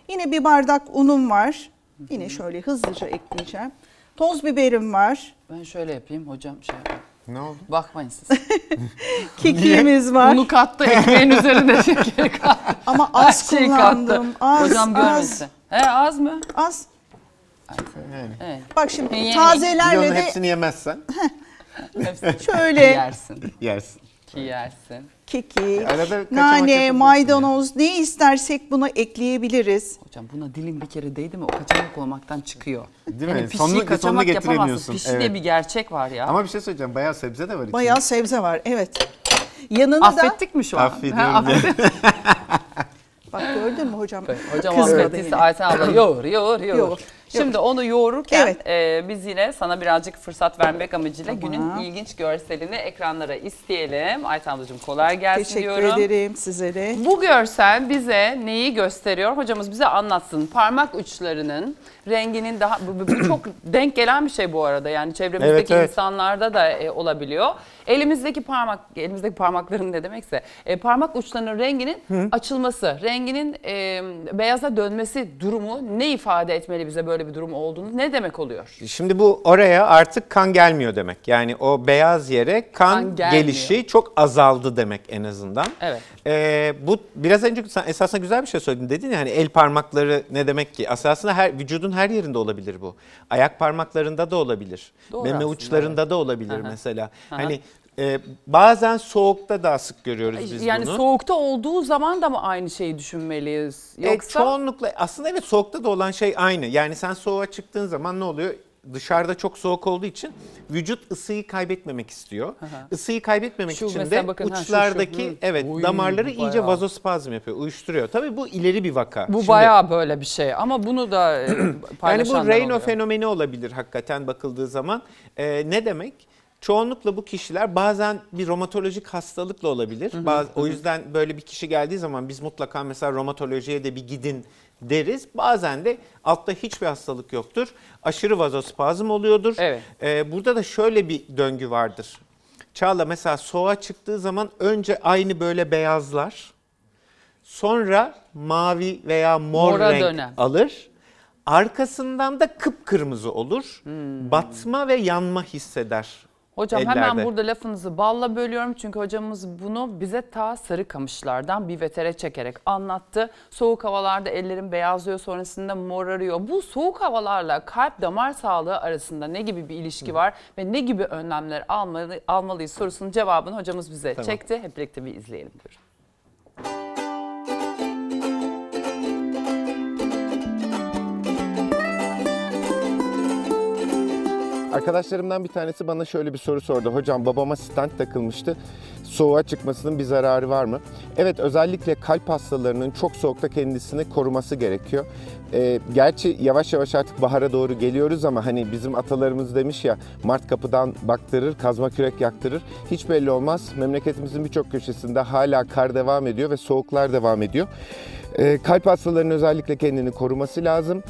Yine bir bardak unum var. Yine şöyle hızlıca ekleyeceğim. Toz biberim var. Ben şöyle yapayım hocam şey yapayım. Ne oldu? Bakmayın siz. (laughs) Kekiğimiz var. Unu kattı ekmeğin üzerine şeker kattı. (laughs) Ama az Her kullandım. kattı. Az, Hocam az. görmesi. He az mı? Az. Yani. Evet. Bak şimdi Yani. tazelerle de hepsini yemezsen şöyle yersin. yersin. Ki yersin kekik, e, Arada nane, kaçamak maydanoz ne istersek bunu ekleyebiliriz. Hocam buna dilin bir kere değdi mi o kaçamak olmaktan çıkıyor. Değil mi? Yani pişiyi Sonunu- sonuna kaçamak getiremiyorsun. yapamazsın. Pişi Evet. de bir gerçek var ya. Ama bir şey söyleyeceğim. Bayağı sebze de var içinde. Bayağı sebze var evet. Yanına da Affettik mi şu an? Affediyorum Ha, (laughs) bak gördün mü hocam? Hocam Kızmadı affettiyse yine. Ayten abla yoğur yoğur yoğur. Yoğur. Şimdi onu yoğururken Evet. e, biz yine sana birazcık fırsat vermek amacıyla Tamam. günün ilginç görselini ekranlara isteyelim. Ayten ablacığım kolay gelsin Teşekkür diyorum. ederim size de. Bu görsel bize neyi gösteriyor? Hocamız bize anlatsın. Parmak uçlarının renginin daha bu, bu- (clears throat) çok denk gelen bir şey bu arada. Yani çevremizdeki Evet, evet. insanlarda da e, olabiliyor. Elimizdeki parmak elimizdeki parmakların ne demekse e, parmak uçlarının renginin açılması, renginin e, beyaza dönmesi durumu ne ifade etmeli bize böyle böyle bir durum olduğunu ne demek oluyor? Şimdi bu oraya artık kan gelmiyor demek. Yani o beyaz yere kan, kan gelişi çok azaldı demek en azından. Evet. Ee, bu biraz önce sen esasında güzel bir şey söyledin dedin ya hani el parmakları ne demek ki? Esasında her vücudun her yerinde olabilir bu. Ayak parmaklarında da olabilir. Doğru Meme aslında, uçlarında evet. da olabilir Aha. mesela. Aha. Hani ee, bazen soğukta daha sık görüyoruz biz yani bunu. Yani soğukta olduğu zaman da mı aynı şeyi düşünmeliyiz? E, Yoksa... E, çoğunlukla aslında evet soğukta da olan şey aynı. Yani sen soğuğa çıktığın zaman ne oluyor? Dışarıda çok soğuk olduğu için vücut ısıyı kaybetmemek istiyor. Aha. Isıyı kaybetmemek şu için de bakın, uçlardaki ha, şu, şu. Hmm. evet Uy, damarları bayağı. iyice vazospazm yapıyor, uyuşturuyor. Tabii bu ileri bir vaka. Bu Şimdi, bayağı böyle bir şey ama bunu da paylaşanlar e, (clears throat) Yani bu Raynaud fenomeni olabilir hakikaten bakıldığı zaman. Ee, ne demek? Çoğunlukla bu kişiler bazen bir romatolojik hastalıkla olabilir. Hı hı, Baz, hı. O yüzden böyle bir kişi geldiği zaman biz mutlaka mesela romatolojiye de bir gidin deriz. Bazen de altta hiçbir hastalık yoktur. Aşırı vazospazm oluyordur. Evet. Ee, burada da şöyle bir döngü vardır. Çağla mesela soğuğa çıktığı zaman önce aynı böyle beyazlar. Sonra mavi veya mor Mora renk dönem. alır. Arkasından da kıpkırmızı olur. Hmm. Batma ve yanma hisseder Hocam ellerde. hemen burada lafınızı balla bölüyorum çünkü hocamız bunu bize ta sarı kamışlardan bir vetere çekerek anlattı. Soğuk havalarda ellerin beyazlıyor sonrasında morarıyor. Bu soğuk havalarla kalp damar sağlığı arasında ne gibi bir ilişki var ve ne gibi önlemler almalı, almalıyız sorusunun cevabını hocamız bize tamam. çekti. Hep birlikte bir izleyelim. Buyurun. Arkadaşlarımdan bir tanesi bana şöyle bir soru sordu. Hocam babama stent takılmıştı. Soğuğa çıkmasının bir zararı var mı? Evet özellikle kalp hastalarının çok soğukta kendisini koruması gerekiyor. Ee, gerçi yavaş yavaş artık bahara doğru geliyoruz ama hani bizim atalarımız demiş ya Mart kapıdan baktırır, kazma kürek yaktırır. Hiç belli olmaz. Memleketimizin birçok köşesinde hala kar devam ediyor ve soğuklar devam ediyor. E, kalp hastalarının özellikle kendini koruması lazım.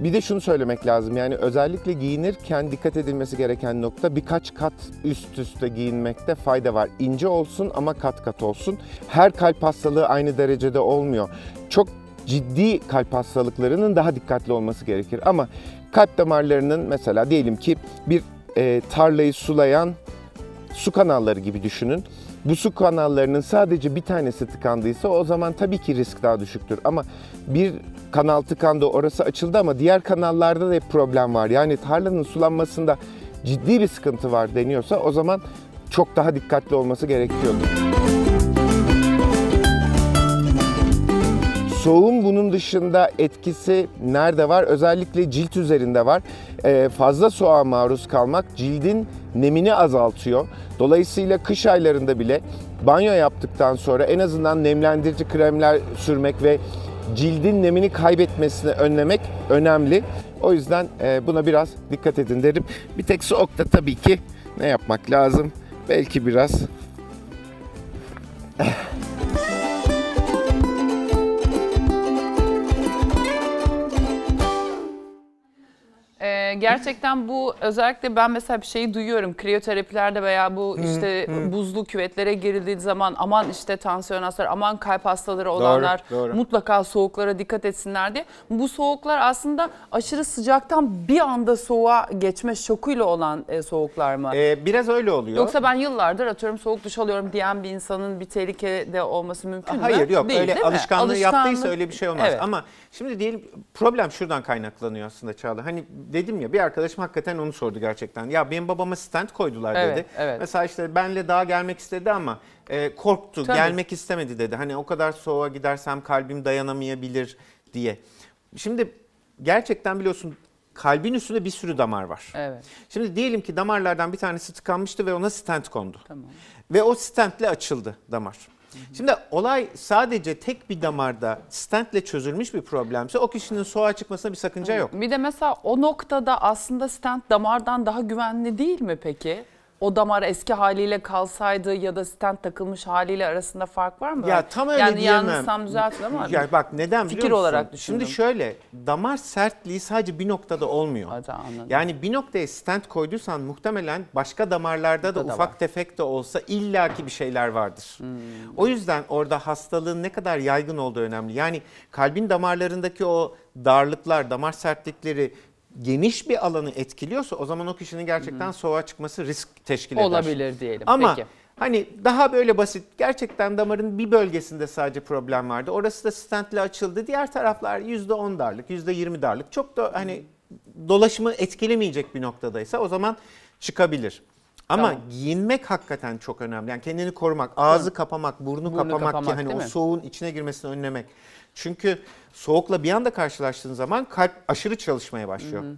Bir de şunu söylemek lazım yani özellikle giyinirken dikkat edilmesi gereken nokta birkaç kat üst üste giyinmekte fayda var. İnce olsun ama kat kat olsun. Her kalp hastalığı aynı derecede olmuyor. Çok ciddi kalp hastalıklarının daha dikkatli olması gerekir. Ama kalp damarlarının mesela diyelim ki bir e, tarlayı sulayan su kanalları gibi düşünün. Bu su kanallarının sadece bir tanesi tıkandıysa o zaman tabii ki risk daha düşüktür. Ama bir kanal tıkandı orası açıldı ama diğer kanallarda da hep problem var. Yani tarlanın sulanmasında ciddi bir sıkıntı var deniyorsa o zaman çok daha dikkatli olması gerekiyordur. Soğum bunun dışında etkisi nerede var? Özellikle cilt üzerinde var. Ee, fazla soğuğa maruz kalmak cildin nemini azaltıyor. Dolayısıyla kış aylarında bile banyo yaptıktan sonra en azından nemlendirici kremler sürmek ve cildin nemini kaybetmesini önlemek önemli. O yüzden e, buna biraz dikkat edin derim. Bir tek soğukta tabii ki ne yapmak lazım? Belki biraz gerçekten bu özellikle ben mesela bir şeyi duyuyorum. Kriyoterapilerde veya bu işte buzlu küvetlere girildiği zaman aman işte tansiyon hastaları, aman kalp hastaları olanlar doğru. mutlaka soğuklara dikkat etsinler diye. Bu soğuklar aslında aşırı sıcaktan bir anda soğuğa geçme şokuyla olan e, soğuklar mı? Ee, biraz öyle oluyor. Yoksa ben yıllardır atıyorum soğuk duş alıyorum diyen bir insanın bir tehlikede olması mümkün mü? Hayır yok Değil, öyle değil mi? alışkanlığı yaptıysa öyle bir şey olmaz. Evet. Ama şimdi diyelim problem şuradan kaynaklanıyor aslında Çağla. Hani dedim ya bir arkadaşım hakikaten onu sordu gerçekten. Ya benim babama stent koydular evet, dedi. Evet. Mesela işte benle daha gelmek istedi ama e, korktu Tabii. gelmek istemedi dedi. Hani o kadar soğuğa gidersem kalbim dayanamayabilir diye. Şimdi gerçekten biliyorsun kalbin üstünde bir sürü damar var. Evet. Şimdi diyelim ki damarlardan bir tanesi tıkanmıştı ve ona stent kondu. Tamam. Ve o stentle açıldı damar. Şimdi olay sadece tek bir damarda stentle çözülmüş bir problemse o kişinin soğuğa çıkmasına bir sakınca yok. Bir de mesela o noktada aslında stent damardan daha güvenli değil mi peki? o damar eski haliyle kalsaydı ya da stent takılmış haliyle arasında fark var mı? Ya tam öyle yani diyemem. Yani yanlışsam düzeltin ama ya bak neden fikir biliyor musun? olarak düşündüm. Şimdi şöyle damar sertliği sadece bir noktada olmuyor. Hadi anladım. Yani bir noktaya stent koyduysan muhtemelen başka damarlarda da, da ufak var. tefek de olsa illaki bir şeyler vardır. Hmm. O yüzden orada hastalığın ne kadar yaygın olduğu önemli. Yani kalbin damarlarındaki o darlıklar, damar sertlikleri geniş bir alanı etkiliyorsa o zaman o kişinin gerçekten soğuğa çıkması risk teşkil eder. Olabilir diyelim. Ama Peki. hani daha böyle basit gerçekten damarın bir bölgesinde sadece problem vardı. Orası da stentle açıldı. Diğer taraflar %10 darlık, %20 darlık. Çok da hani dolaşımı etkilemeyecek bir noktadaysa o zaman çıkabilir. Ama tamam. giyinmek hakikaten çok önemli. Yani kendini korumak, ağzı Hı. kapamak, burnu, burnu kapamak, kapamak ki hani o mi? soğuğun içine girmesini önlemek. Çünkü soğukla bir anda karşılaştığın zaman kalp aşırı çalışmaya başlıyor. Hı hı hı.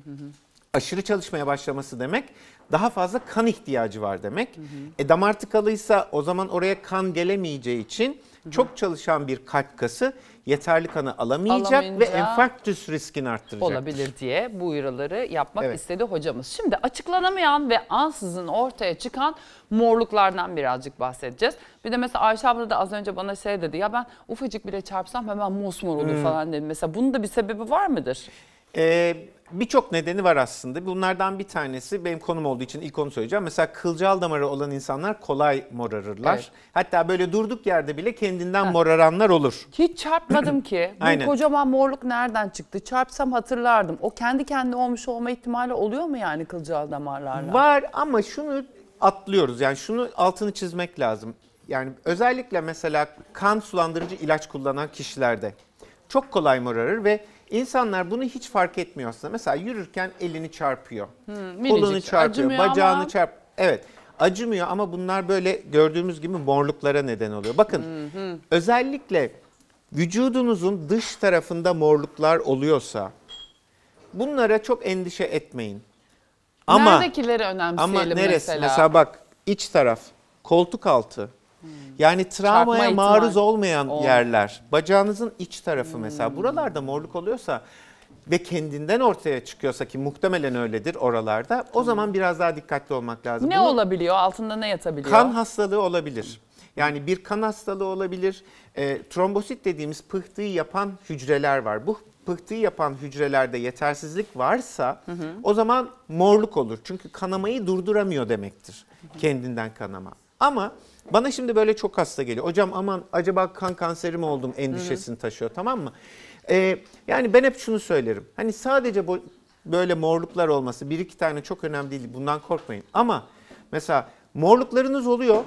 Aşırı çalışmaya başlaması demek daha fazla kan ihtiyacı var demek. Hı hı. E damar tıkalıysa o zaman oraya kan gelemeyeceği için çok çalışan bir kalp kası yeterli kanı alamayacak Alamayınca ve enfarktüs riskini arttıracak. Olabilir diye bu uyarıları yapmak evet. istedi hocamız. Şimdi açıklanamayan ve ansızın ortaya çıkan morluklardan birazcık bahsedeceğiz. Bir de mesela Ayşe abla da az önce bana şey dedi ya ben ufacık bile çarpsam hemen mosmor olur hmm. falan dedi. Mesela bunun da bir sebebi var mıdır? Ee, birçok nedeni var aslında. Bunlardan bir tanesi benim konum olduğu için ilk onu söyleyeceğim. Mesela kılcal damarı olan insanlar kolay morarırlar. Evet. Hatta böyle durduk yerde bile kendinden ha. moraranlar olur. Hiç çarpmadım ki. (clears throat) Bu kocaman morluk nereden çıktı? Çarpsam hatırlardım. O kendi kendine olmuş olma ihtimali oluyor mu yani kılcal damarlarla? Var ama şunu atlıyoruz. Yani şunu altını çizmek lazım. Yani özellikle mesela kan sulandırıcı ilaç kullanan kişilerde çok kolay morarır ve İnsanlar bunu hiç fark etmiyor aslında. Mesela yürürken elini çarpıyor. Hmm, kolunu çarpıyor, Acımıyor bacağını ama... çarp. Evet. Acımıyor ama bunlar böyle gördüğümüz gibi morluklara neden oluyor. Bakın hmm, hmm. özellikle vücudunuzun dış tarafında morluklar oluyorsa bunlara çok endişe etmeyin. Ama Neredekileri önemseyelim ama neresi? mesela. Mesela bak iç taraf, koltuk altı, Hmm. Yani travmaya maruz olmayan Ol. yerler. Bacağınızın iç tarafı hmm. mesela. Buralarda morluk oluyorsa ve kendinden ortaya çıkıyorsa ki muhtemelen öyledir oralarda. O hmm. zaman biraz daha dikkatli olmak lazım. Ne Bunu, olabiliyor? Altında ne yatabiliyor? Kan hastalığı olabilir. Yani hmm. bir kan hastalığı olabilir. E, trombosit dediğimiz pıhtıyı yapan hücreler var. Bu pıhtıyı yapan hücrelerde yetersizlik varsa hı hı. o zaman morluk olur. Çünkü kanamayı durduramıyor demektir. Kendinden kanama. Ama bana şimdi böyle çok hasta geliyor. Hocam aman acaba kan kanseri mi oldum endişesini taşıyor tamam mı? Ee, yani ben hep şunu söylerim. Hani sadece bu böyle morluklar olması bir iki tane çok önemli değil. Bundan korkmayın. Ama mesela morluklarınız oluyor.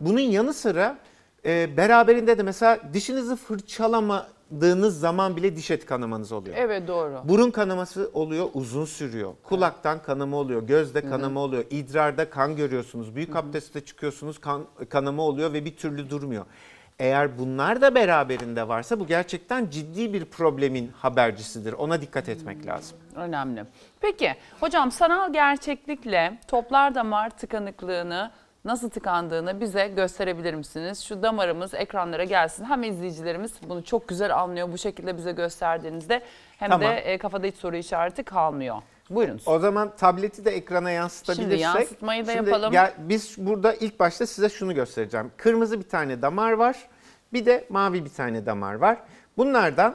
Bunun yanı sıra e, beraberinde de mesela dişinizi fırçalama aldığınız zaman bile diş et kanamanız oluyor. Evet doğru. Burun kanaması oluyor uzun sürüyor. Kulaktan kanama oluyor, gözde kanama oluyor, idrarda kan görüyorsunuz. Büyük abdestte çıkıyorsunuz kan, kanama oluyor ve bir türlü durmuyor. Eğer bunlar da beraberinde varsa bu gerçekten ciddi bir problemin habercisidir. Ona dikkat hmm, etmek lazım. Önemli. Peki hocam sanal gerçeklikle toplar damar tıkanıklığını nasıl tıkandığını bize gösterebilir misiniz? Şu damarımız ekranlara gelsin. Hem izleyicilerimiz bunu çok güzel anlıyor bu şekilde bize gösterdiğinizde hem Tamam. de e, kafada hiç soru işareti kalmıyor. Buyurun. O zaman tableti de ekrana yansıtabilirsek. Şimdi yansıtmayı da yapalım. gel- biz burada ilk başta size şunu göstereceğim. Kırmızı bir tane damar var. Bir de mavi bir tane damar var. Bunlardan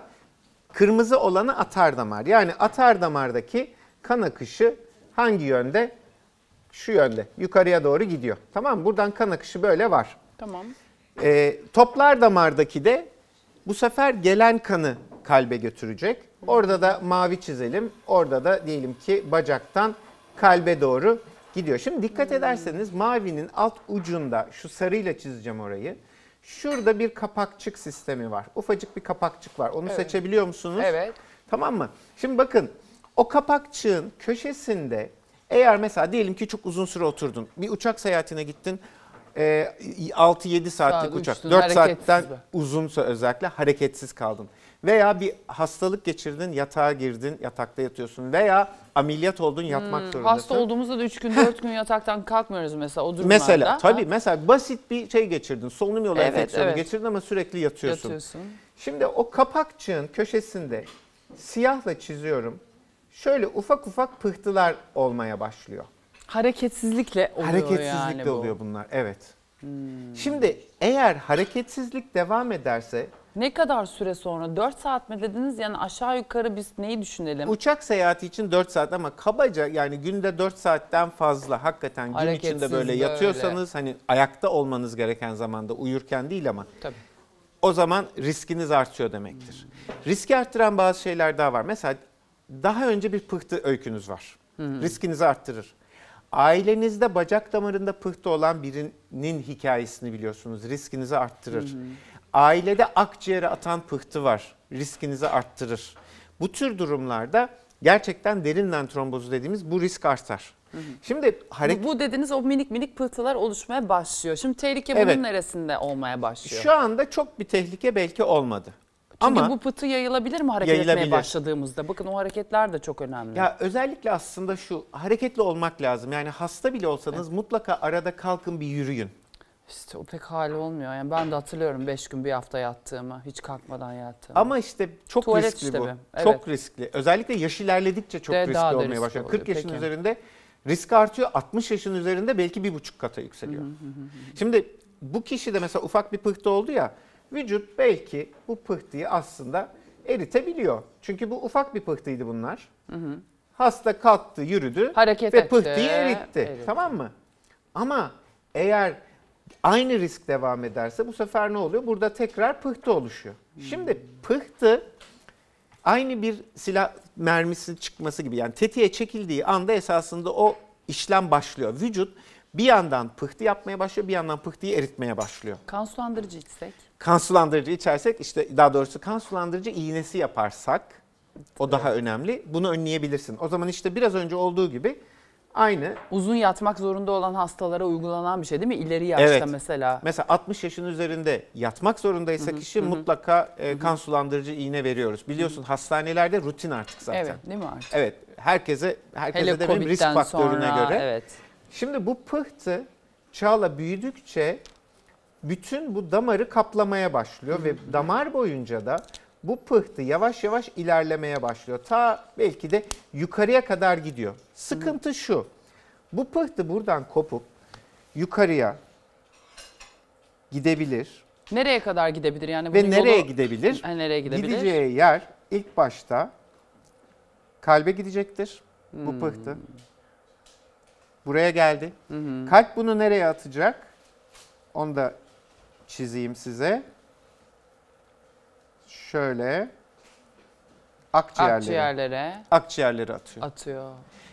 kırmızı olanı atar damar. Yani atar damardaki kan akışı hangi yönde? şu yönde yukarıya doğru gidiyor. Tamam Buradan kan akışı böyle var. Tamam. E, toplar damardaki de bu sefer gelen kanı kalbe götürecek. Orada da mavi çizelim. Orada da diyelim ki bacaktan kalbe doğru gidiyor. Şimdi dikkat hmm. ederseniz mavinin alt ucunda şu sarıyla çizeceğim orayı. Şurada bir kapakçık sistemi var. Ufacık bir kapakçık var. Onu Evet. seçebiliyor musunuz? Evet. Tamam mı? Şimdi bakın o kapakçığın köşesinde eğer mesela diyelim ki çok uzun süre oturdun. Bir uçak seyahatine gittin. E, 6-7 saatlik Saat uçak. uçtun, 4 saatten be. uzun sü- özellikle hareketsiz kaldın. Veya bir hastalık geçirdin, yatağa girdin, yatakta yatıyorsun. Veya ameliyat oldun, hmm, yatmak zorundasın. Hasta olduğumuzda da 3 gün 4 gün yataktan kalkmıyoruz mesela o durumlarda. Mesela tabii Ha, mesela basit bir şey geçirdin. Solunum yolu Evet, enfeksiyonu evet. geçirdin ama sürekli yatıyorsun. Yatıyorsun. Şimdi o kapakçığın köşesinde siyahla çiziyorum şöyle ufak ufak pıhtılar olmaya başlıyor. Hareketsizlikle oluyor Hareketsizlikle yani bu. oluyor bunlar evet. Hmm. Şimdi eğer hareketsizlik devam ederse ne kadar süre sonra? 4 saat mi dediniz? Yani aşağı yukarı biz neyi düşünelim? Uçak seyahati için 4 saat ama kabaca yani günde 4 saatten fazla hakikaten gün içinde böyle yatıyorsanız böyle. hani ayakta olmanız gereken zamanda uyurken değil ama. Tabii. O zaman riskiniz artıyor demektir. Riski arttıran bazı şeyler daha var. Mesela daha önce bir pıhtı öykünüz var. hı Riskinizi arttırır. Ailenizde bacak damarında pıhtı olan birinin hikayesini biliyorsunuz. Riskinizi arttırır. hı Ailede akciğere atan pıhtı var. Riskinizi arttırır. Bu tür durumlarda gerçekten derinden trombozu dediğimiz bu risk artar. Şimdi hareket... Bu, bu dediniz o minik minik pıhtılar oluşmaya başlıyor. Şimdi tehlike bunun evet. neresinde olmaya başlıyor? Şu anda çok bir tehlike belki olmadı. Çünkü Ama bu pıtı yayılabilir mi hareket yayılabilir. etmeye başladığımızda? Bakın o hareketler de çok önemli. Ya özellikle aslında şu hareketli olmak lazım. Yani hasta bile olsanız evet. mutlaka arada kalkın bir yürüyün. İşte o pek hali olmuyor. Yani ben de hatırlıyorum 5 gün bir hafta yattığımı, hiç kalkmadan yattığımı. Ama işte çok Tuvalet riskli işte bu. Evet. Çok riskli. Özellikle yaş ilerledikçe çok de, riskli olmaya riskli başlıyor. 40 yaşın Peki. üzerinde risk artıyor. 60 yaşın üzerinde belki bir buçuk kata yükseliyor. Şimdi bu kişi de mesela ufak bir pıhtı oldu ya vücut belki bu pıhtıyı aslında eritebiliyor. Çünkü bu ufak bir pıhtıydı bunlar. Hı hı. Hasta kalktı, yürüdü Hareket ve etti, pıhtıyı eritti. eritti. Tamam mı? Ama eğer aynı risk devam ederse bu sefer ne oluyor? Burada tekrar pıhtı oluşuyor. Şimdi pıhtı aynı bir silah mermisi çıkması gibi yani tetiğe çekildiği anda esasında o işlem başlıyor. Vücut bir yandan pıhtı yapmaya başlıyor bir yandan pıhtıyı eritmeye başlıyor. Kan sulandırıcı içsek. Kan sulandırıcı içersek işte daha doğrusu kan sulandırıcı iğnesi yaparsak o daha önemli. Bunu önleyebilirsin. O zaman işte biraz önce olduğu gibi aynı Uzun yatmak zorunda olan hastalara uygulanan bir şey değil mi? İleri yaşta Evet. mesela. Mesela 60 yaşın üzerinde yatmak zorundaysa kişi mutlaka e, kan sulandırıcı iğne veriyoruz. Biliyorsun hastanelerde rutin artık zaten. Evet değil mi artık? Evet, herkese herkese Hele de benim risk faktörüne sonra. göre. Evet. Şimdi bu pıhtı Çağla büyüdükçe bütün bu damarı kaplamaya başlıyor ve damar boyunca da bu pıhtı yavaş yavaş ilerlemeye başlıyor. Ta belki de yukarıya kadar gidiyor. Sıkıntı şu. Bu pıhtı buradan kopup yukarıya gidebilir. Nereye kadar gidebilir yani? Ve nereye yolu... gidebilir? Ha, nereye gidebilir? Gideceği yer ilk başta kalbe gidecektir bu hmm. pıhtı. Buraya geldi. Hmm. Kalp bunu nereye atacak? Onu da çizeyim size. Şöyle akciğerlere akciğerlere, akciğerlere atıyor. atıyor.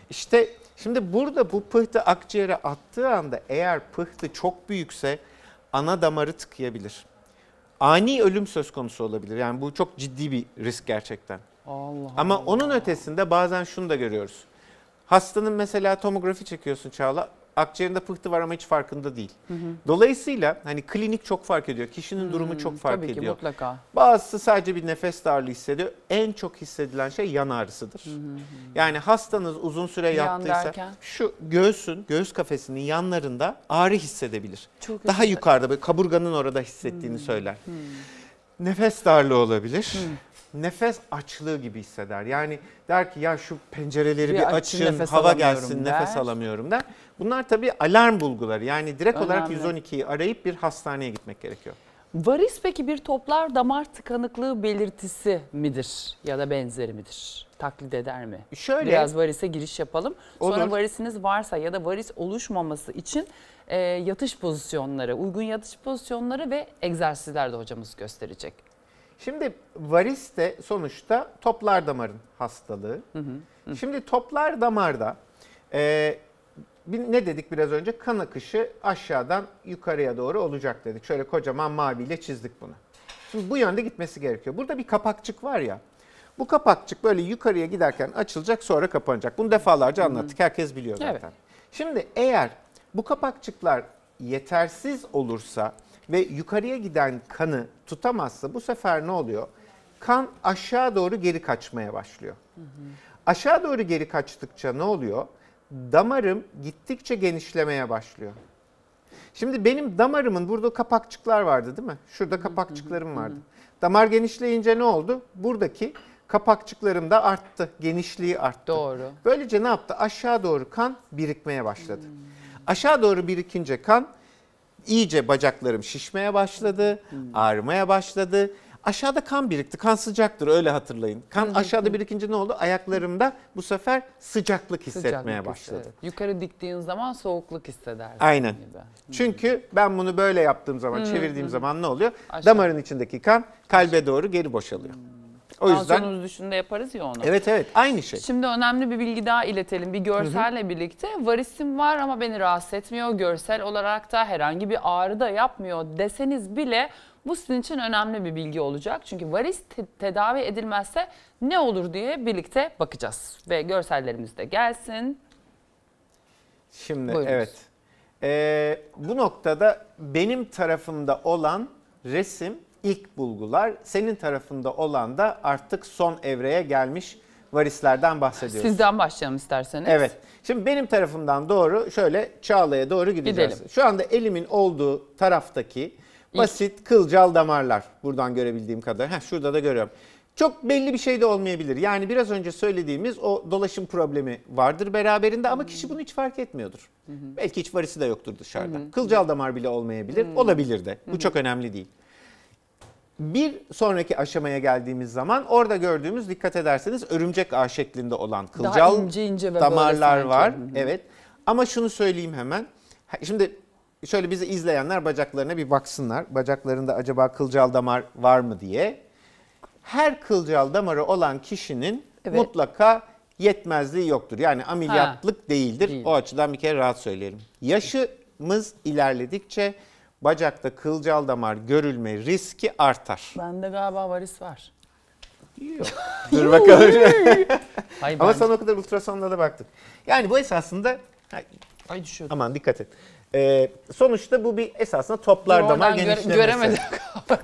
İşte şimdi burada bu pıhtı akciğere attığı anda eğer pıhtı çok büyükse ana damarı tıkayabilir. Ani ölüm söz konusu olabilir. Yani bu çok ciddi bir risk gerçekten. Allah Ama Allah. onun ötesinde bazen şunu da görüyoruz. Hastanın mesela tomografi çekiyorsun Çağla akciğerinde pıhtı var ama hiç farkında değil. Hı hı. Dolayısıyla hani klinik çok fark ediyor. Kişinin hı, hmm, durumu çok fark tabii ediyor. Tabii ki mutlaka. Bazısı sadece bir nefes darlığı hissediyor. En çok hissedilen şey yan ağrısıdır. Hı hı. Yani hastanız uzun süre yan yattıysa derken? şu göğsün, göğüs kafesinin yanlarında ağrı hissedebilir. Çok Daha güzel. yukarıda böyle kaburganın orada hissettiğini hı. Hmm, söyler. Hı. Hmm. Nefes darlığı olabilir. Hı nefes açlığı gibi hisseder. Yani der ki ya şu pencereleri bir, bir açın, açın hava gelsin der. nefes alamıyorum der. Bunlar tabii alarm bulguları yani direkt Önemli. olarak 112'yi arayıp bir hastaneye gitmek gerekiyor. Varis peki bir toplar damar tıkanıklığı belirtisi midir ya da benzeri midir? Taklit eder mi? Şöyle biraz varise giriş yapalım. Olur. Sonra varisiniz varsa ya da varis oluşmaması için e, yatış pozisyonları, uygun yatış pozisyonları ve egzersizler de hocamız gösterecek. Şimdi varis de sonuçta toplar damarın hastalığı. Hı hı. Şimdi toplar damarda e, ne dedik biraz önce? Kan akışı aşağıdan yukarıya doğru olacak dedik. Şöyle kocaman maviyle çizdik bunu. Şimdi bu yönde gitmesi gerekiyor. Burada bir kapakçık var ya. Bu kapakçık böyle yukarıya giderken açılacak sonra kapanacak. Bunu defalarca anlattık. Herkes biliyor zaten. Evet. Şimdi eğer bu kapakçıklar yetersiz olursa ve yukarıya giden kanı tutamazsa bu sefer ne oluyor? Kan aşağı doğru geri kaçmaya başlıyor. Aşağı doğru geri kaçtıkça ne oluyor? Damarım gittikçe genişlemeye başlıyor. Şimdi benim damarımın burada kapakçıklar vardı değil mi? Şurada kapakçıklarım vardı. Damar genişleyince ne oldu? Buradaki kapakçıklarım da arttı. Genişliği arttı. Doğru. Böylece ne yaptı? Aşağı doğru kan birikmeye başladı. Hmm. Aşağı doğru birikince kan İyice bacaklarım şişmeye başladı, hmm. ağrımaya başladı. Aşağıda kan birikti. Kan sıcaktır öyle hatırlayın. Kan aşağıda birikince ne oldu? Ayaklarımda bu sefer sıcaklık hissetmeye sıcaklık başladı. Yukarı diktiğin zaman soğukluk hissedersin. Aynen. Gibi. Çünkü ben bunu böyle yaptığım zaman, çevirdiğim zaman ne oluyor? Aşağı. Damarın içindeki kan kalbe doğru geri boşalıyor. Hmm. O yüzden dışında yaparız ya onu. Evet evet aynı şey. Şimdi önemli bir bilgi daha iletelim. Bir görselle birlikte varisim var ama beni rahatsız etmiyor. Görsel olarak da herhangi bir ağrı da yapmıyor deseniz bile bu sizin için önemli bir bilgi olacak. Çünkü varis te- tedavi edilmezse ne olur diye birlikte bakacağız. Ve görsellerimiz de gelsin. Şimdi Buyurunuz. evet. Ee, bu noktada benim tarafımda olan resim ilk bulgular. Senin tarafında olan da artık son evreye gelmiş varislerden bahsediyoruz. Sizden başlayalım isterseniz. Evet. Şimdi benim tarafımdan doğru şöyle Çağla'ya doğru gideceğiz. Gidelim. Şu anda elimin olduğu taraftaki basit İlk. kılcal damarlar buradan görebildiğim kadar. Heh, şurada da görüyorum. Çok belli bir şey de olmayabilir. Yani biraz önce söylediğimiz o dolaşım problemi vardır beraberinde ama kişi bunu hiç fark etmiyordur. Hı hı. Belki hiç varisi de yoktur dışarıda. Hı hı. Kılcal damar bile olmayabilir. Hı hı. Olabilir de. Bu hı hı. çok önemli değil. Bir sonraki aşamaya geldiğimiz zaman orada gördüğümüz dikkat ederseniz örümcek ağ şeklinde olan kılcal ince ince damarlar var. Hı -hı. Evet. Ama şunu söyleyeyim hemen. Şimdi şöyle bizi izleyenler bacaklarına bir baksınlar. Bacaklarında acaba kılcal damar var mı diye. Her kılcal damarı olan kişinin evet. mutlaka yetmezliği yoktur. Yani ameliyatlık ha. değildir. Değil. O açıdan bir kere rahat söyleyelim. Yaşımız ilerledikçe bacakta kılcal damar görülme riski artar. Bende galiba varis var. Yok. Dur bakalım. (laughs) Ay, Ama sana o kadar ultrasonla da baktık. Yani bu esasında Ay, Ay aman dikkat et. Ee, sonuçta bu bir esasında toplar damar Oradan göre- göremedim.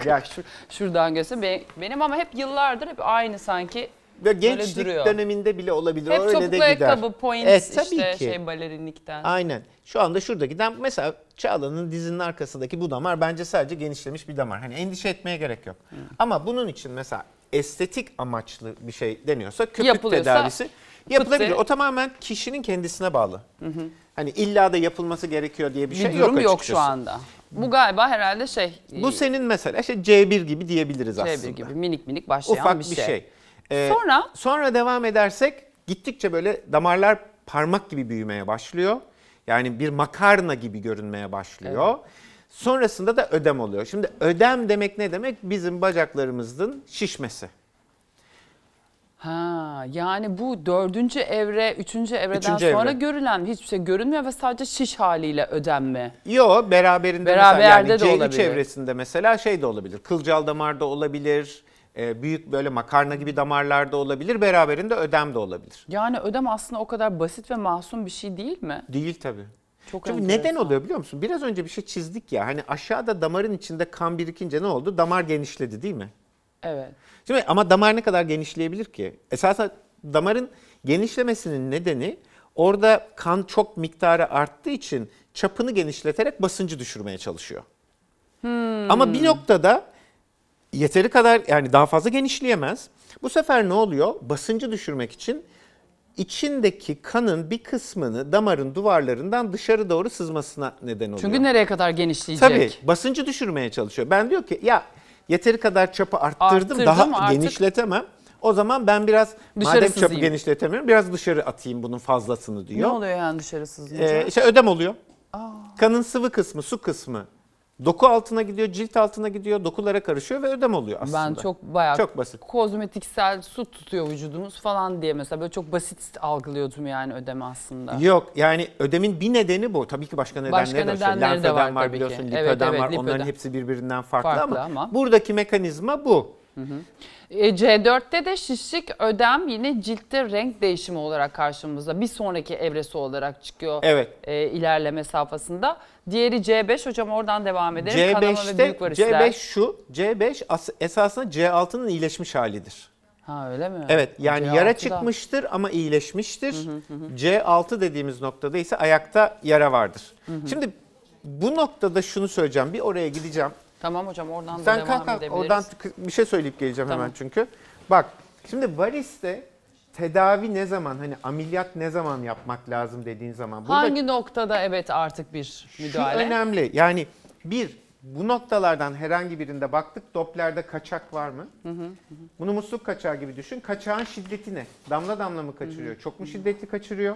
Ya şu- Şuradan göster. benim ama hep yıllardır hep aynı sanki ve gençlik döneminde bile olabilir. Hep Öyle topuklu de gider. ayakkabı points evet, tabii işte ki. şey balerinlikten. Aynen. Şu anda şurada giden mesela Çağla'nın dizinin arkasındaki bu damar bence sadece genişlemiş bir damar. Hani endişe etmeye gerek yok. Hı. Ama bunun için mesela estetik amaçlı bir şey deniyorsa köpük tedavisi yapılabilir. Pıtı. O tamamen kişinin kendisine bağlı. Hı hı. Hani illa da yapılması gerekiyor diye bir, bir şey yok açıkçası. yok şu anda. Bu galiba herhalde şey. Bu e, senin mesela işte C1 gibi diyebiliriz C1 aslında. C1 gibi minik minik başlayan Ufak bir şey. Ufak bir şey. şey. Ee, sonra? Sonra devam edersek gittikçe böyle damarlar parmak gibi büyümeye başlıyor. Yani bir makarna gibi görünmeye başlıyor. Evet. Sonrasında da ödem oluyor. Şimdi ödem demek ne demek? Bizim bacaklarımızın şişmesi. Ha, yani bu dördüncü evre, üçüncü evreden üçüncü sonra evre. görülen hiçbir şey görünmüyor ve sadece şiş haliyle ödem mi? Yo beraberinde Beraberde mesela yani C3 olabilir. mesela şey de olabilir. Kılcal damarda olabilir, ee, büyük böyle makarna gibi damarlarda olabilir, beraberinde ödem de olabilir. Yani ödem aslında o kadar basit ve masum bir şey değil mi? Değil tabii. Çok Çünkü neden oluyor biliyor musun? Biraz önce bir şey çizdik ya. Hani aşağıda damarın içinde kan birikince ne oldu? Damar genişledi değil mi? Evet. Şimdi ama damar ne kadar genişleyebilir ki? Esasen damarın genişlemesinin nedeni orada kan çok miktarı arttığı için çapını genişleterek basıncı düşürmeye çalışıyor. Hmm. Ama bir noktada yeteri kadar yani daha fazla genişleyemez. Bu sefer ne oluyor? Basıncı düşürmek için içindeki kanın bir kısmını damarın duvarlarından dışarı doğru sızmasına neden oluyor. Çünkü nereye kadar genişleyecek? Tabii basıncı düşürmeye çalışıyor. Ben diyor ki ya yeteri kadar çapı arttırdım, arttırdım daha artık... genişletemem. O zaman ben biraz dışarı madem sızayım. çapı genişletemiyorum biraz dışarı atayım bunun fazlasını diyor. Ne oluyor yani dışarı sızınca? Ee, işte ödem oluyor. Aa. Kanın sıvı kısmı, su kısmı Doku altına gidiyor, cilt altına gidiyor, dokulara karışıyor ve ödem oluyor aslında. Ben çok bayağı çok basit. kozmetiksel su tutuyor vücudumuz falan diye mesela böyle çok basit algılıyordum yani ödemi aslında. Yok yani ödemin bir nedeni bu. Tabii ki başka nedenleri başka de, nedenleri de var. Lenfödem var, var biliyorsun, evet, evet, var. Lipödem. Onların hepsi birbirinden farklı, farklı ama, ama buradaki mekanizma bu. Hı hı. E, C4'te de şişlik ödem yine ciltte renk değişimi olarak karşımıza Bir sonraki evresi olarak çıkıyor evet. e, ilerleme safhasında. Diğeri C5 hocam oradan devam edelim. C5'te, Kanama ve büyük C5 şu, C5 esasında C6'nın iyileşmiş halidir. Ha öyle mi? Evet yani C6'da. yara çıkmıştır ama iyileşmiştir. Hı hı hı. C6 dediğimiz noktada ise ayakta yara vardır. Hı hı. Şimdi bu noktada şunu söyleyeceğim bir oraya gideceğim. Tamam hocam oradan Sen da devam kalk, kalk, edebiliriz. Oradan bir şey söyleyip geleceğim Tamam. hemen çünkü. Bak şimdi variste tedavi ne zaman hani ameliyat ne zaman yapmak lazım dediğin zaman. burada Hangi noktada evet artık bir müdahale? Şu önemli. Yani bir bu noktalardan herhangi birinde baktık Doppler'de kaçak var mı? Bunu musluk kaçağı gibi düşün. Kaçağın şiddeti ne? Damla damla mı kaçırıyor? Çok mu şiddetli kaçırıyor?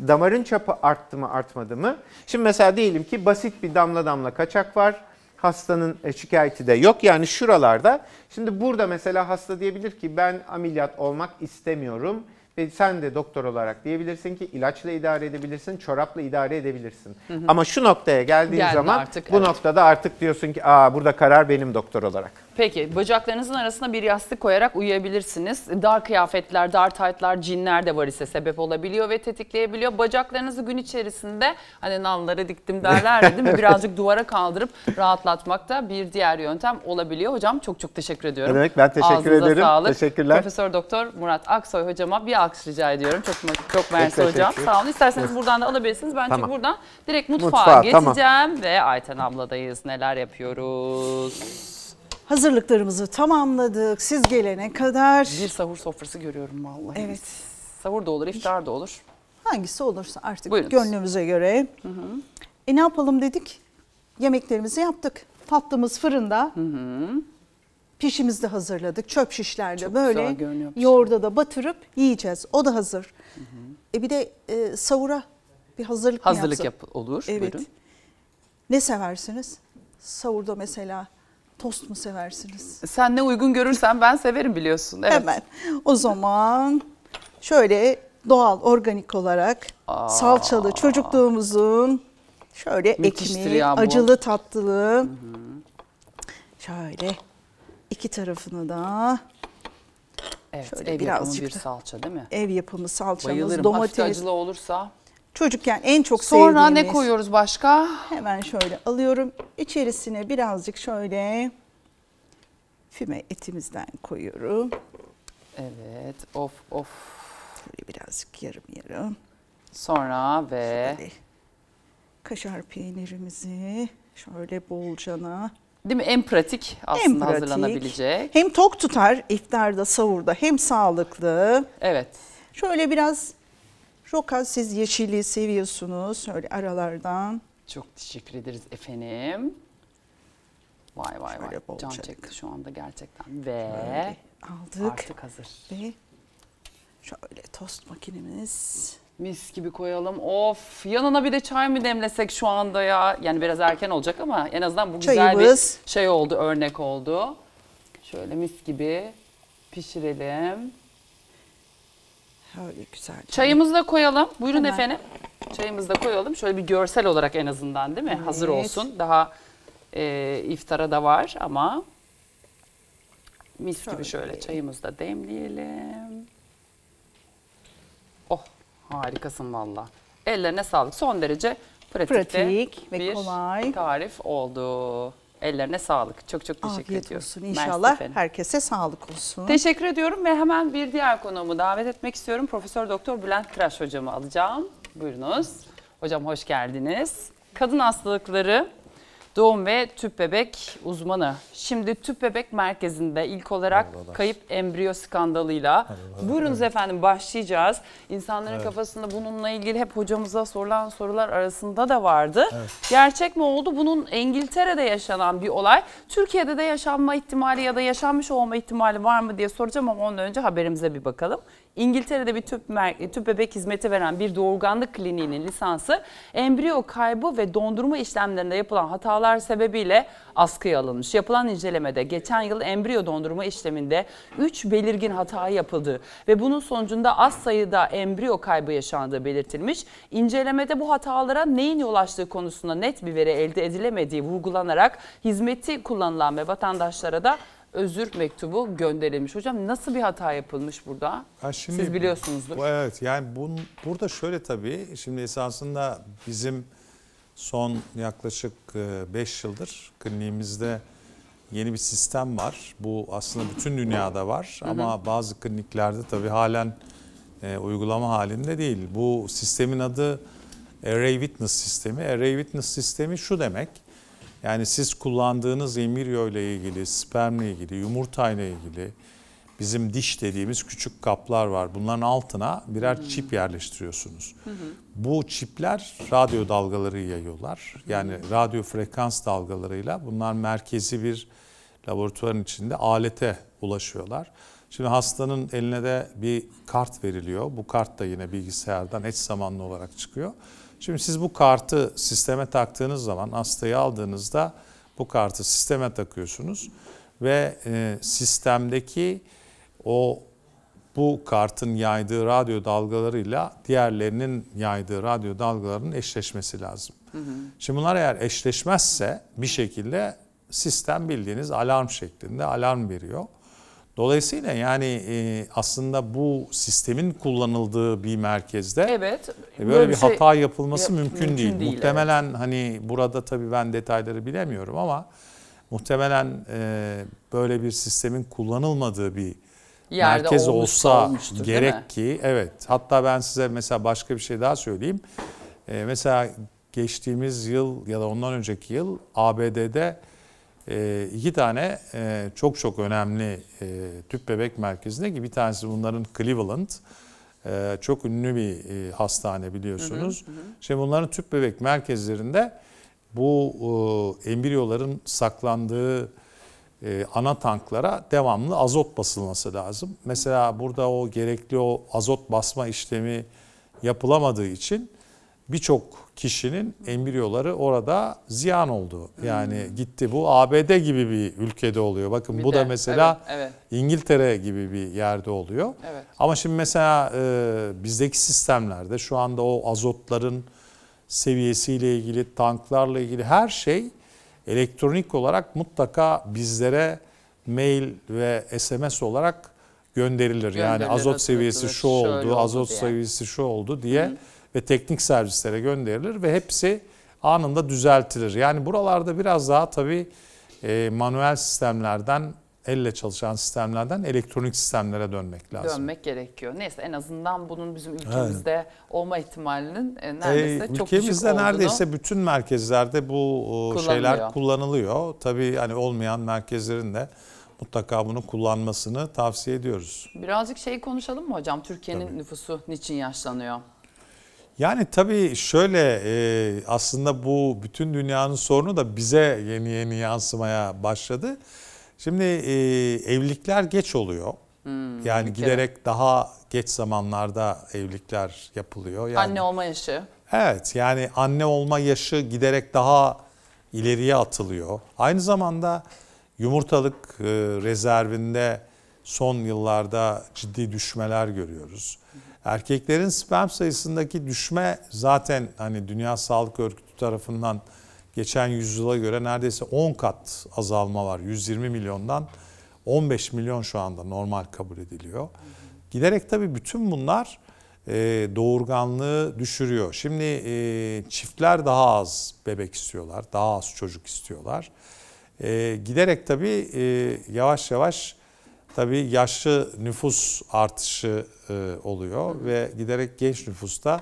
Damarın çapı arttı mı artmadı mı? Şimdi mesela diyelim ki basit bir damla damla kaçak var hastanın e, şikayeti de yok. Yani şuralarda şimdi burada mesela hasta diyebilir ki ben ameliyat olmak istemiyorum ve sen de doktor olarak diyebilirsin ki ilaçla idare edebilirsin, çorapla idare edebilirsin. Hı hı. Ama şu noktaya geldiğin Geldi zaman artık, bu evet. noktada artık diyorsun ki aa burada karar benim doktor olarak. Peki bacaklarınızın arasına bir yastık koyarak uyuyabilirsiniz. Dar kıyafetler, dar taytlar, cinler de var ise sebep olabiliyor ve tetikleyebiliyor. Bacaklarınızı gün içerisinde hani nallara diktim derler değil mi? (laughs) Birazcık duvara kaldırıp rahatlatmak da bir diğer yöntem olabiliyor. Hocam çok çok teşekkür ediyorum. Ne ben teşekkür Ağzınıza ederim. Sağlık. Teşekkürler. Profesör Doktor Murat Aksoy hocama bir alkış rica ediyorum. Çok çok mersi hocam. Sağ olun. İsterseniz buradan da alabilirsiniz. Ben tamam. çünkü buradan direkt mutfağa, mutfağa geçeceğim tamam. ve Ayten abladayız. Neler yapıyoruz? Hazırlıklarımızı tamamladık. Siz gelene kadar. Bir sahur sofrası görüyorum vallahi. Evet. Sahur da olur, iftar da olur. Hangisi olursa artık Buyurunuz. gönlümüze göre. Hı hı. E ne yapalım dedik? Yemeklerimizi yaptık. Tatlımız fırında. Hı hı. Pişimizi de hazırladık. Çöp şişlerde Çok böyle yoğurda da batırıp yiyeceğiz. O da hazır. Hı hı. E bir de e, savura bir hazırlık Hazırlık yap olur. Evet. Buyurun. Ne seversiniz? Savurda mesela Tost mu seversiniz? Sen ne uygun görürsen ben severim biliyorsun. Evet. Hemen. O zaman şöyle doğal, organik olarak Aa. salçalı çocukluğumuzun şöyle Müthiştir ekmeği, acılı tatlılı. Hı hı. Şöyle iki tarafını da Evet, Şöyle ev yapımı bir salça değil mi? ev yapımı salçamız, Bayılırım. Hafif de domates, acılı olursa çocukken en çok Sonra sevdiğimiz. Sonra ne koyuyoruz başka? Hemen şöyle alıyorum. İçerisine birazcık şöyle füme etimizden koyuyorum. Evet of of. Şöyle birazcık yarım yarım. Sonra ve... Şöyle kaşar peynirimizi şöyle bolcana Değil mi? En pratik aslında en pratik. hazırlanabilecek. Hem tok tutar iftarda, savurda hem sağlıklı. Evet. Şöyle biraz Roka siz yeşili seviyorsunuz öyle aralardan. Çok teşekkür ederiz efendim. Vay vay vay. Can çekti şu anda gerçekten. Ve aldık. Artık hazır. Ve Şöyle tost makinemiz. Mis gibi koyalım. Of yanına bir de çay mı demlesek şu anda ya? Yani biraz erken olacak ama en azından bu güzel Çayımız. bir şey oldu, örnek oldu. Şöyle mis gibi pişirelim. Öyle güzel. Çayımızı da koyalım. Buyurun Hemen. efendim. Çayımızı da koyalım. Şöyle bir görsel olarak en azından değil mi? Evet. Hazır olsun. Daha e, iftara da var ama mis şöyle. gibi şöyle çayımızı da demleyelim. Oh harikasın valla. Ellerine sağlık. Son derece pratikte Pratik ve bir kolay. tarif oldu. Ellerine sağlık. Çok çok teşekkür Afiyet ediyorum. olsun inşallah. herkese sağlık olsun. Teşekkür ediyorum ve hemen bir diğer konuğumu davet etmek istiyorum. Profesör Doktor Bülent Tıraş hocamı alacağım. Buyurunuz. Hocam hoş geldiniz. Kadın hastalıkları doğum ve tüp bebek uzmanı. Şimdi tüp bebek merkezinde ilk olarak Merhabalar. kayıp embriyo skandalıyla Merhabalar. buyurunuz evet. efendim başlayacağız. İnsanların evet. kafasında bununla ilgili hep hocamıza sorulan sorular arasında da vardı. Evet. Gerçek mi oldu? Bunun İngiltere'de yaşanan bir olay. Türkiye'de de yaşanma ihtimali ya da yaşanmış olma ihtimali var mı diye soracağım ama ondan önce haberimize bir bakalım. İngiltere'de bir tüp, tüp bebek hizmeti veren bir doğurganlık kliniğinin lisansı embriyo kaybı ve dondurma işlemlerinde yapılan hatalar sebebiyle askıya alınmış. Yapılan incelemede geçen yıl embriyo dondurma işleminde 3 belirgin hata yapıldı ve bunun sonucunda az sayıda embriyo kaybı yaşandığı belirtilmiş. İncelemede bu hatalara neyin yol açtığı konusunda net bir veri elde edilemediği vurgulanarak hizmeti kullanılan ve vatandaşlara da özür mektubu gönderilmiş. Hocam nasıl bir hata yapılmış burada? Ha şimdi, Siz biliyorsunuzdur. Bu, evet yani bun, burada şöyle tabii şimdi esasında bizim son yaklaşık 5 e, yıldır kliniğimizde yeni bir sistem var. Bu aslında bütün dünyada var ama hı hı. bazı kliniklerde tabii halen e, uygulama halinde değil. Bu sistemin adı Array Witness sistemi. Array Witness sistemi şu demek yani siz kullandığınız emiryo ile ilgili, spermle ilgili, yumurta ile ilgili bizim diş dediğimiz küçük kaplar var. Bunların altına birer hmm. çip yerleştiriyorsunuz. Hmm. Bu çipler radyo dalgaları yayıyorlar. Yani hmm. radyo frekans dalgalarıyla bunlar merkezi bir laboratuvarın içinde alete ulaşıyorlar. Şimdi hastanın eline de bir kart veriliyor. Bu kart da yine bilgisayardan eş zamanlı olarak çıkıyor. Şimdi siz bu kartı sisteme taktığınız zaman hastayı aldığınızda bu kartı sisteme takıyorsunuz ve e, sistemdeki o bu kartın yaydığı radyo dalgalarıyla diğerlerinin yaydığı radyo dalgalarının eşleşmesi lazım. Hı hı. Şimdi bunlar eğer eşleşmezse bir şekilde sistem bildiğiniz alarm şeklinde alarm veriyor. Dolayısıyla yani e, aslında bu sistemin kullanıldığı bir merkezde evet, e, böyle, böyle bir şey, hata yapılması yap, mümkün, mümkün değil. değil. Muhtemelen evet. hani burada tabii ben detayları bilemiyorum ama muhtemelen e, böyle bir sistemin kullanılmadığı bir Yerde merkez olsa gerek ki evet hatta ben size mesela başka bir şey daha söyleyeyim. E, mesela geçtiğimiz yıl ya da ondan önceki yıl ABD'de e, iki tane e, çok çok önemli e, tüp bebek merkezinde ki bir tanesi bunların Cleveland. Ee, çok ünlü bir e, hastane biliyorsunuz. Hı hı Şimdi bunların tüp bebek merkezlerinde bu embriyoların saklandığı ana tanklara devamlı azot basılması lazım. Mesela burada o gerekli o azot basma işlemi yapılamadığı için birçok kişinin embriyoları orada ziyan oldu. Yani hmm. gitti bu ABD gibi bir ülkede oluyor. Bakın bir bu de, da mesela evet, evet. İngiltere gibi bir yerde oluyor. Evet. Ama şimdi mesela e, bizdeki sistemlerde şu anda o azotların seviyesiyle ilgili, tanklarla ilgili her şey elektronik olarak mutlaka bizlere mail ve SMS olarak gönderilir. gönderilir yani azot seviyesi şu oldu, azot oldu seviyesi şu oldu diye... Hı ve teknik servislere gönderilir ve hepsi anında düzeltilir. Yani buralarda biraz daha tabii e, manuel sistemlerden elle çalışan sistemlerden elektronik sistemlere dönmek lazım. Dönmek gerekiyor. Neyse en azından bunun bizim ülkemizde evet. olma ihtimalinin e, neredeyse e, çok düşük Ülkemizde neredeyse bütün merkezlerde bu şeyler kullanılıyor. Tabii hani olmayan merkezlerin de mutlaka bunu kullanmasını tavsiye ediyoruz. Birazcık şey konuşalım mı hocam? Türkiye'nin nüfusu niçin yaşlanıyor? Yani tabii şöyle e, aslında bu bütün dünyanın sorunu da bize yeni yeni yansımaya başladı. Şimdi e, evlilikler geç oluyor. Hmm, yani giderek kere. daha geç zamanlarda evlilikler yapılıyor. Yani, anne olma yaşı. Evet yani anne olma yaşı giderek daha ileriye atılıyor. Aynı zamanda yumurtalık e, rezervinde son yıllarda ciddi düşmeler görüyoruz. Erkeklerin sperm sayısındaki düşme zaten hani Dünya Sağlık Örgütü tarafından geçen yüzyıla göre neredeyse 10 kat azalma var. 120 milyondan 15 milyon şu anda normal kabul ediliyor. Giderek tabii bütün bunlar e, doğurganlığı düşürüyor. Şimdi e, çiftler daha az bebek istiyorlar, daha az çocuk istiyorlar. E, giderek tabii yavaş yavaş tabii yaşlı nüfus artışı e, oluyor ve giderek genç nüfusta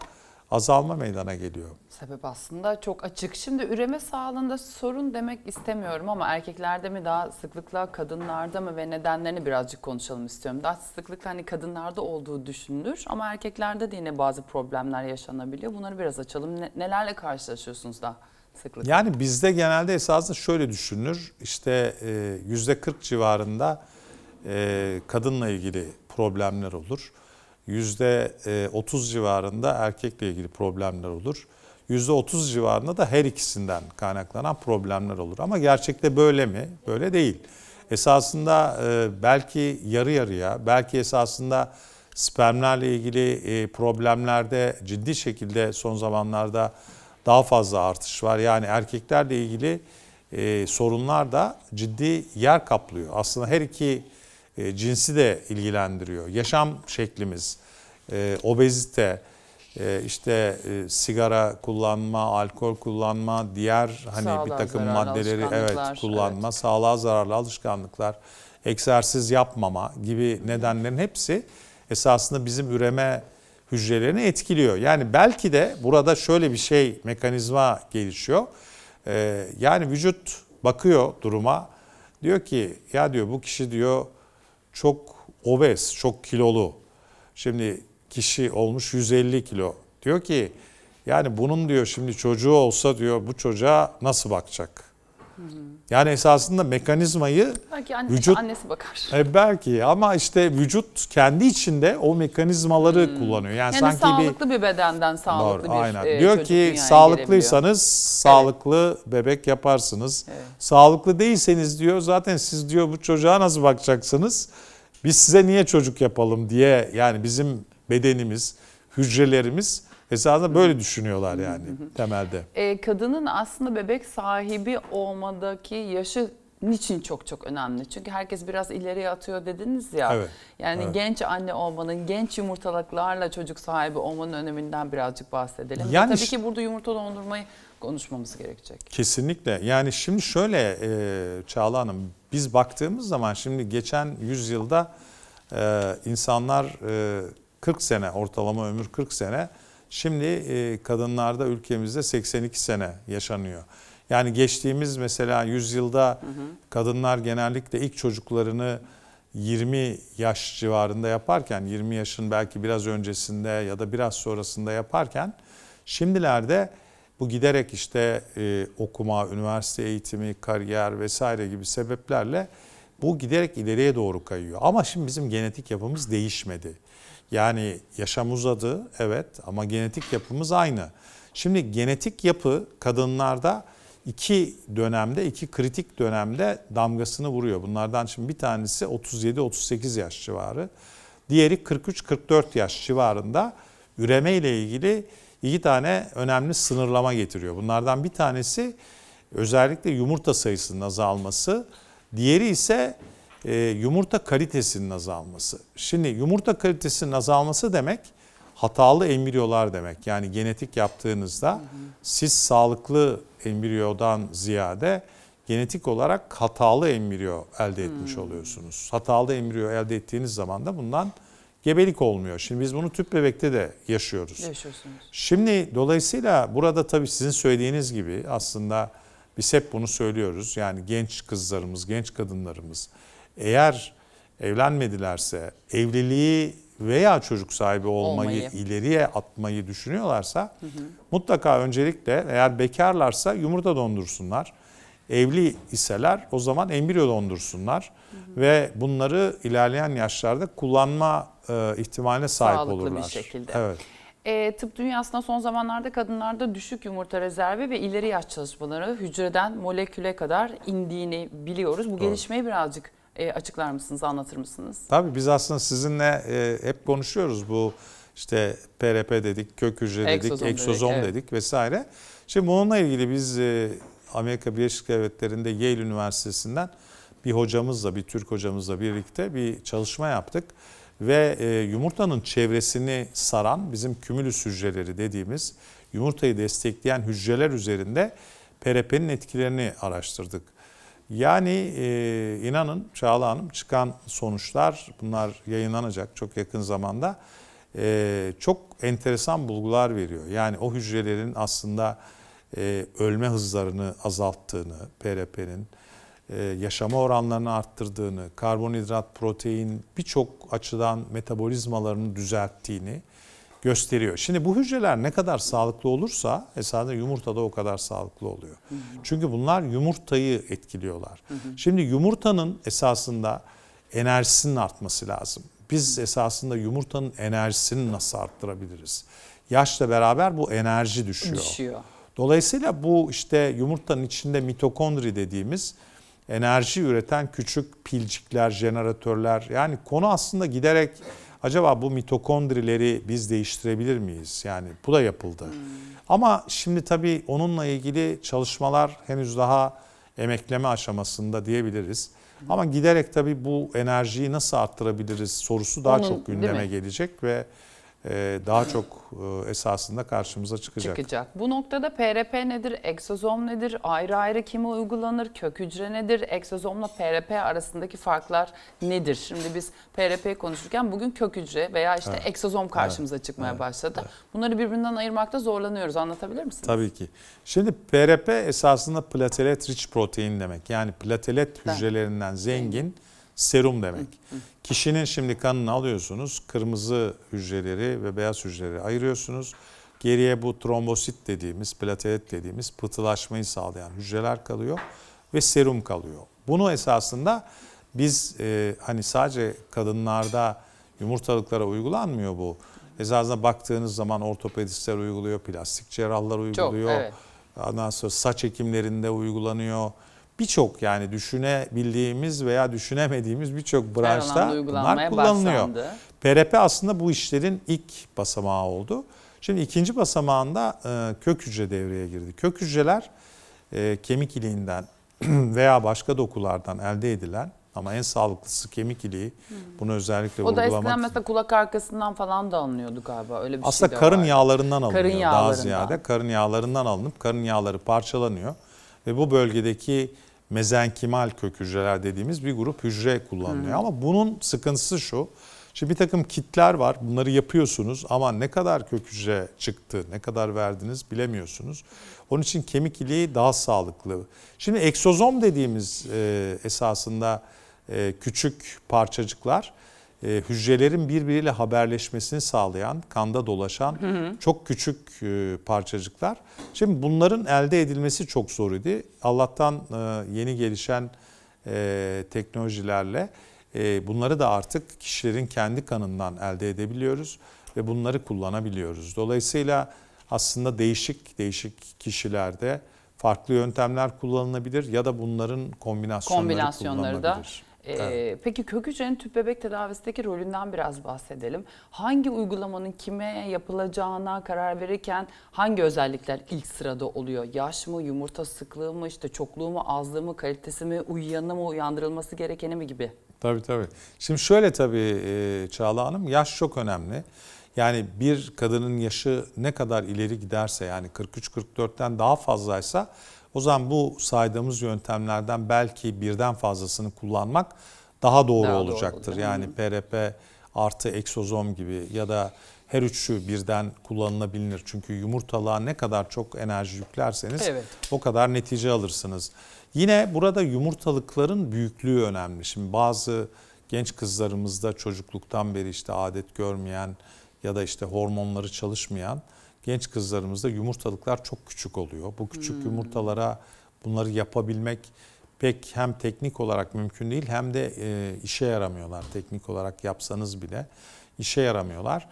azalma meydana geliyor. Sebep aslında çok açık. Şimdi üreme sağlığında sorun demek istemiyorum ama erkeklerde mi daha sıklıkla kadınlarda mı ve nedenlerini birazcık konuşalım istiyorum. Daha sıklıkla hani kadınlarda olduğu düşünülür ama erkeklerde de yine bazı problemler yaşanabiliyor. Bunları biraz açalım. nelerle karşılaşıyorsunuz daha sıklıkla? Yani bizde genelde esasında şöyle düşünülür. İşte %40 e, civarında e, kadınla ilgili problemler olur. yüzde %30 e, civarında erkekle ilgili problemler olur. yüzde %30 civarında da her ikisinden kaynaklanan problemler olur. Ama gerçekte böyle mi? Böyle değil. Esasında e, belki yarı yarıya, belki esasında spermlerle ilgili problemlerde ciddi şekilde son zamanlarda daha fazla artış var. Yani erkeklerle ilgili sorunlar da ciddi yer kaplıyor. Aslında her iki e, cinsi de ilgilendiriyor. Yaşam şeklimiz, e, obezite, e, işte sigara kullanma, alkol kullanma, diğer hani sağlığa bir takım maddeleri evet kullanma, evet. sağlığa zararlı alışkanlıklar, egzersiz yapmama gibi nedenlerin hepsi esasında bizim üreme hücrelerini etkiliyor. Yani belki de burada şöyle bir şey mekanizma gelişiyor. yani vücut bakıyor duruma diyor ki ya diyor bu kişi diyor çok obez, çok kilolu. Şimdi kişi olmuş 150 kilo. Diyor ki yani bunun diyor şimdi çocuğu olsa diyor bu çocuğa nasıl bakacak? Yani esasında mekanizmayı belki annesi, vücut annesi bakar. E belki ama işte vücut kendi içinde o mekanizmaları hmm. kullanıyor. Yani, yani sanki sağlıklı bir, bir bedenden sağlıklı doğru, bir aynen. E, Diyor ki sağlıklıysanız sağlıklı evet. bebek yaparsınız. Evet. Sağlıklı değilseniz diyor zaten siz diyor bu çocuğa nasıl bakacaksınız? Biz size niye çocuk yapalım diye yani bizim bedenimiz, hücrelerimiz esasında böyle düşünüyorlar yani temelde. E, kadının aslında bebek sahibi olmadaki yaşı niçin çok çok önemli? Çünkü herkes biraz ileriye atıyor dediniz ya. Evet. Yani evet. genç anne olmanın, genç yumurtalıklarla çocuk sahibi olmanın öneminden birazcık bahsedelim. Yani, tabii ki burada yumurta dondurmayı konuşmamız gerekecek. Kesinlikle. Yani şimdi şöyle e, Çağla Hanım biz baktığımız zaman şimdi geçen yüzyılda e, insanlar e, 40 sene ortalama ömür 40 sene şimdi e, kadınlarda ülkemizde 82 sene yaşanıyor. Yani geçtiğimiz mesela yüzyılda hı hı. kadınlar genellikle ilk çocuklarını 20 yaş civarında yaparken 20 yaşın belki biraz öncesinde ya da biraz sonrasında yaparken şimdilerde bu giderek işte e, okuma, üniversite eğitimi, kariyer vesaire gibi sebeplerle bu giderek ileriye doğru kayıyor. Ama şimdi bizim genetik yapımız değişmedi. Yani yaşam uzadı evet ama genetik yapımız aynı. Şimdi genetik yapı kadınlarda iki dönemde, iki kritik dönemde damgasını vuruyor. Bunlardan şimdi bir tanesi 37-38 yaş civarı. Diğeri 43-44 yaş civarında üreme ile ilgili iki tane önemli sınırlama getiriyor. Bunlardan bir tanesi özellikle yumurta sayısının azalması, diğeri ise e, yumurta kalitesinin azalması. Şimdi yumurta kalitesinin azalması demek hatalı embriyolar demek. Yani genetik yaptığınızda siz sağlıklı embriyodan ziyade genetik olarak hatalı embriyo elde etmiş hmm. oluyorsunuz. Hatalı embriyo elde ettiğiniz zaman da bundan gebelik olmuyor. Şimdi biz bunu tüp bebekte de yaşıyoruz. Yaşıyorsunuz. Şimdi dolayısıyla burada tabii sizin söylediğiniz gibi aslında biz hep bunu söylüyoruz. Yani genç kızlarımız, genç kadınlarımız eğer evlenmedilerse evliliği veya çocuk sahibi olmayı, olmayı. ileriye atmayı düşünüyorlarsa hı hı. mutlaka öncelikle eğer bekarlarsa yumurta dondursunlar. Evli iseler o zaman embriyo dondursunlar ve bunları ilerleyen yaşlarda kullanma e, ihtimaline sahip Sağlıklı olurlar. Sağlıklı bir şekilde. Evet. E, tıp dünyasında son zamanlarda kadınlarda düşük yumurta rezervi ve ileri yaş çalışmaları hücreden moleküle kadar indiğini biliyoruz. Bu Doğru. gelişmeyi birazcık e, açıklar mısınız, anlatır mısınız? Tabii biz aslında sizinle e, hep konuşuyoruz bu işte PRP dedik, kök hücre dedik, eksozom, eksozom dedik, evet. dedik vesaire. Şimdi bununla ilgili biz e, Amerika Birleşik Devletleri'nde Yale Üniversitesi'nden bir hocamızla, bir Türk hocamızla birlikte bir çalışma yaptık. Ve e, yumurtanın çevresini saran bizim kümülüs hücreleri dediğimiz yumurtayı destekleyen hücreler üzerinde PRP'nin etkilerini araştırdık. Yani e, inanın Çağla Hanım çıkan sonuçlar bunlar yayınlanacak çok yakın zamanda e, çok enteresan bulgular veriyor. Yani o hücrelerin aslında ölme hızlarını azalttığını PRP'nin e, yaşama oranlarını arttırdığını, karbonhidrat, protein birçok açıdan metabolizmalarını düzelttiğini gösteriyor. Şimdi bu hücreler ne kadar sağlıklı olursa esasında yumurta da o kadar sağlıklı oluyor. Hı hı. Çünkü bunlar yumurtayı etkiliyorlar. Hı hı. Şimdi yumurtanın esasında enerjisinin artması lazım. Biz esasında yumurtanın enerjisini nasıl arttırabiliriz? Yaşla beraber bu enerji düşüyor. düşüyor. Dolayısıyla bu işte yumurtanın içinde mitokondri dediğimiz enerji üreten küçük pilcikler, jeneratörler. Yani konu aslında giderek acaba bu mitokondrileri biz değiştirebilir miyiz? Yani bu da yapıldı. Hmm. Ama şimdi tabii onunla ilgili çalışmalar henüz daha emekleme aşamasında diyebiliriz. Hmm. Ama giderek tabii bu enerjiyi nasıl arttırabiliriz sorusu daha Onun, çok gündeme gelecek ve e, daha çok e, esasında karşımıza çıkacak. Çıkacak. Bu noktada PRP nedir, eksozom nedir, ayrı ayrı kime uygulanır, kök hücre nedir, eksozomla PRP arasındaki farklar nedir? Şimdi biz PRP konuşurken bugün kök hücre veya işte evet. eksozom karşımıza evet. çıkmaya evet. başladı. Evet. Bunları birbirinden ayırmakta zorlanıyoruz. Anlatabilir misiniz? Tabii ki. Şimdi PRP esasında platelet rich protein demek. Yani platelet evet. hücrelerinden zengin serum demek. Hı hı. Kişinin şimdi kanını alıyorsunuz, kırmızı hücreleri ve beyaz hücreleri ayırıyorsunuz. Geriye bu trombosit dediğimiz, platelet dediğimiz pıtılaşmayı sağlayan hücreler kalıyor ve serum kalıyor. Bunu esasında biz e, hani sadece kadınlarda yumurtalıklara uygulanmıyor bu. Esasında baktığınız zaman ortopedistler uyguluyor, plastik cerrahlar uyguluyor. Çok, evet. Ondan sonra saç ekimlerinde uygulanıyor birçok yani düşünebildiğimiz veya düşünemediğimiz birçok branşta bunlar kullanılıyor. Başlandı. PRP aslında bu işlerin ilk basamağı oldu. Şimdi ikinci basamağında e, kök hücre devreye girdi. Kök hücreler e, kemik iliğinden (clears throat) veya başka dokulardan elde edilen ama en sağlıklısı kemik iliği. Hmm. Bunu özellikle o vurgulamak. O da eskiden mesela kulak arkasından falan da alınıyordu galiba. Öyle bir şey Aslında şey de karın var. yağlarından alınıyor karın daha yağlarından. ziyade. Karın yağlarından alınıp karın yağları parçalanıyor. Ve bu bölgedeki mezenkimal kök hücreler dediğimiz bir grup hücre kullanılıyor. Hı. Ama bunun sıkıntısı şu. Şimdi bir takım kitler var bunları yapıyorsunuz ama ne kadar kök hücre çıktı, ne kadar verdiniz bilemiyorsunuz. Onun için kemik iliği daha sağlıklı. Şimdi eksozom dediğimiz e, esasında e, küçük parçacıklar e, hücrelerin birbiriyle haberleşmesini sağlayan, kanda dolaşan hı hı. çok küçük e, parçacıklar. Şimdi bunların elde edilmesi çok zor idi. Allah'tan e, yeni gelişen e, teknolojilerle e, bunları da artık kişilerin kendi kanından elde edebiliyoruz ve bunları kullanabiliyoruz. Dolayısıyla aslında değişik değişik kişilerde farklı yöntemler kullanılabilir ya da bunların kombinasyonları, kombinasyonları da ee, evet. Peki kök hücrenin tüp bebek tedavisindeki rolünden biraz bahsedelim. Hangi uygulamanın kime yapılacağına karar verirken hangi özellikler ilk sırada oluyor? Yaş mı, yumurta sıklığı mı, işte çokluğu mu, azlığı mı, kalitesi mi, uyuyanı mı, uyandırılması gerekeni mi gibi? Tabii tabii. Şimdi şöyle tabii e, Çağla Hanım, yaş çok önemli. Yani bir kadının yaşı ne kadar ileri giderse yani 43-44'ten daha fazlaysa o zaman bu saydığımız yöntemlerden belki birden fazlasını kullanmak daha doğru daha olacaktır. Doğru, yani PRP artı eksozom gibi ya da her üçü birden kullanılabilir. Çünkü yumurtalığa ne kadar çok enerji yüklerseniz evet. o kadar netice alırsınız. Yine burada yumurtalıkların büyüklüğü önemli. Şimdi bazı genç kızlarımızda çocukluktan beri işte adet görmeyen ya da işte hormonları çalışmayan genç kızlarımızda yumurtalıklar çok küçük oluyor. Bu küçük hmm. yumurtalara bunları yapabilmek pek hem teknik olarak mümkün değil hem de e, işe yaramıyorlar. Teknik olarak yapsanız bile işe yaramıyorlar.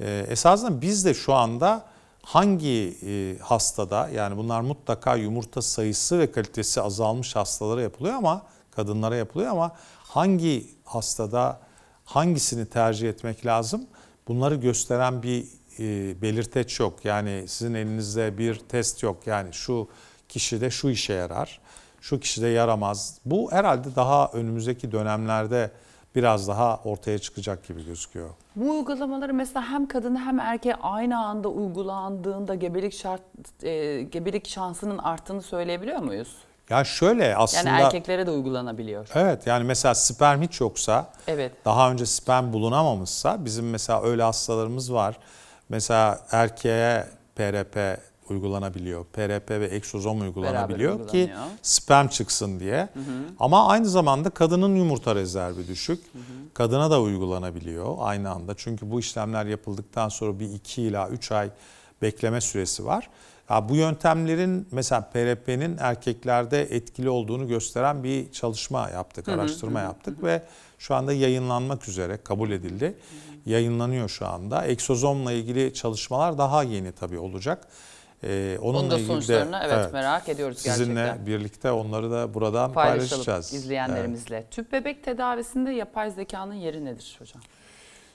E, esasında biz de şu anda hangi e, hastada yani bunlar mutlaka yumurta sayısı ve kalitesi azalmış hastalara yapılıyor ama kadınlara yapılıyor ama hangi hastada hangisini tercih etmek lazım? Bunları gösteren bir e, belirteç yok. Yani sizin elinizde bir test yok. Yani şu kişi de şu işe yarar, şu kişi de yaramaz. Bu herhalde daha önümüzdeki dönemlerde biraz daha ortaya çıkacak gibi gözüküyor. Bu uygulamaları mesela hem kadına hem erkeğe aynı anda uygulandığında gebelik şart e, gebelik şansının arttığını söyleyebiliyor muyuz? Ya şöyle aslında Yani erkeklere de uygulanabiliyor. Evet yani mesela sperm hiç yoksa Evet. daha önce sperm bulunamamışsa bizim mesela öyle hastalarımız var. Mesela erkeğe PRP uygulanabiliyor. PRP ve eksozom uygulanabiliyor ki sperm çıksın diye. Hı hı. Ama aynı zamanda kadının yumurta rezervi düşük. Hı hı. Kadına da uygulanabiliyor aynı anda. Çünkü bu işlemler yapıldıktan sonra bir 2 ila 3 ay bekleme süresi var. Ya bu yöntemlerin mesela PRP'nin erkeklerde etkili olduğunu gösteren bir çalışma yaptık, hı hı, araştırma hı, yaptık hı. ve şu anda yayınlanmak üzere kabul edildi. Hı hı yayınlanıyor şu anda. Eksozomla ilgili çalışmalar daha yeni tabii olacak. Ee, onunla Onun da ilgili sonuçlarını de, evet, evet merak ediyoruz sizinle gerçekten. birlikte onları da buradan Paylaşalım paylaşacağız. izleyenlerimizle. Evet. Tüp bebek tedavisinde yapay zekanın yeri nedir hocam?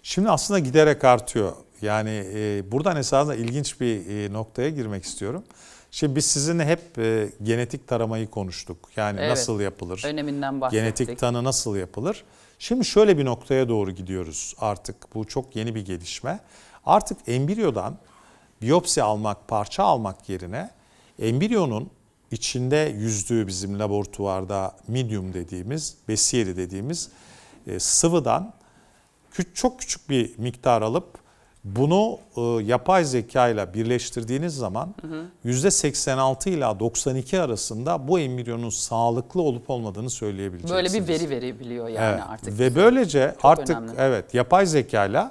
Şimdi aslında giderek artıyor. Yani e, buradan esasında ilginç bir e, noktaya girmek istiyorum. Şimdi biz sizinle hep e, genetik taramayı konuştuk. Yani evet, nasıl yapılır? Öneminden bahsettik. Genetik tanı nasıl yapılır? Şimdi şöyle bir noktaya doğru gidiyoruz artık. Bu çok yeni bir gelişme. Artık embriyodan biyopsi almak, parça almak yerine embriyonun içinde yüzdüğü bizim laboratuvarda medium dediğimiz, besiyeri dediğimiz e, sıvıdan çok küçük bir miktar alıp bunu e, yapay zeka ile birleştirdiğiniz zaman yüzde %86 ila 92 arasında bu embriyonun sağlıklı olup olmadığını söyleyebileceksiniz. Böyle bir veri verebiliyor yani evet. artık. Ve böylece Çok artık önemli. evet yapay zeka ile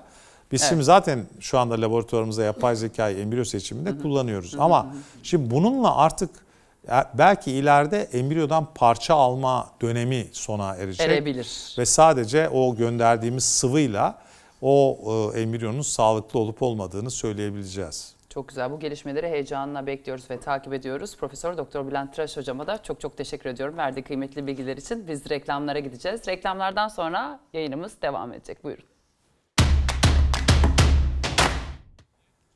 biz evet. şimdi zaten şu anda laboratuvarımızda yapay zekayı embriyo seçiminde Hı-hı. kullanıyoruz. Hı-hı. Ama şimdi bununla artık e, belki ileride embriyodan parça alma dönemi sona erecek. Erebilir. Ve sadece o gönderdiğimiz sıvıyla o e, embriyonun sağlıklı olup olmadığını söyleyebileceğiz. Çok güzel. Bu gelişmeleri heyecanla bekliyoruz ve takip ediyoruz. Profesör Doktor Bülent Tıraş hocama da çok çok teşekkür ediyorum verdiği kıymetli bilgiler için. Biz reklamlara gideceğiz. Reklamlardan sonra yayınımız devam edecek. Buyurun.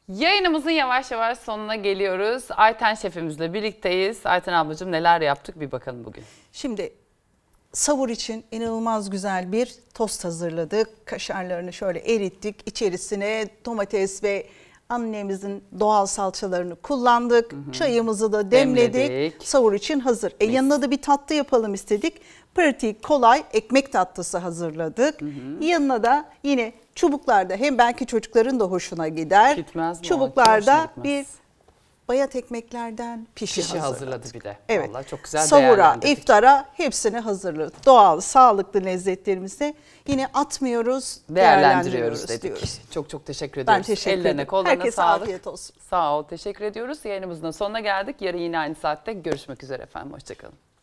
Yayınımızın yavaş yavaş sonuna geliyoruz. Ayten şefimizle birlikteyiz. Ayten ablacığım neler yaptık bir bakalım bugün. Şimdi savur için inanılmaz güzel bir tost hazırladık. Kaşarlarını şöyle erittik. İçerisine domates ve annemizin doğal salçalarını kullandık. Hı hı. Çayımızı da demledik. demledik. Savur için hazır. E, yanına da bir tatlı yapalım istedik. Pratik, kolay ekmek tatlısı hazırladık. Hı hı. Yanına da yine çubuklarda hem belki çocukların da hoşuna gider. Gitmez mi? Çubuklarda bir bayat ekmeklerden pişi, pişi hazırladı. bir de. Evet. Vallahi çok güzel Sahura, iftara hepsini hazırladı. Doğal, sağlıklı lezzetlerimizi yine atmıyoruz, değerlendiriyoruz, değerlendiriyoruz dedik. Diyoruz. Çok çok teşekkür ediyoruz. Ben teşekkür Ellerine, ederim. kollarına Herkese sağlık. afiyet olsun. Sağ ol, teşekkür ediyoruz. Yayınımızın sonuna geldik. Yarın yine aynı saatte görüşmek üzere efendim. Hoşçakalın.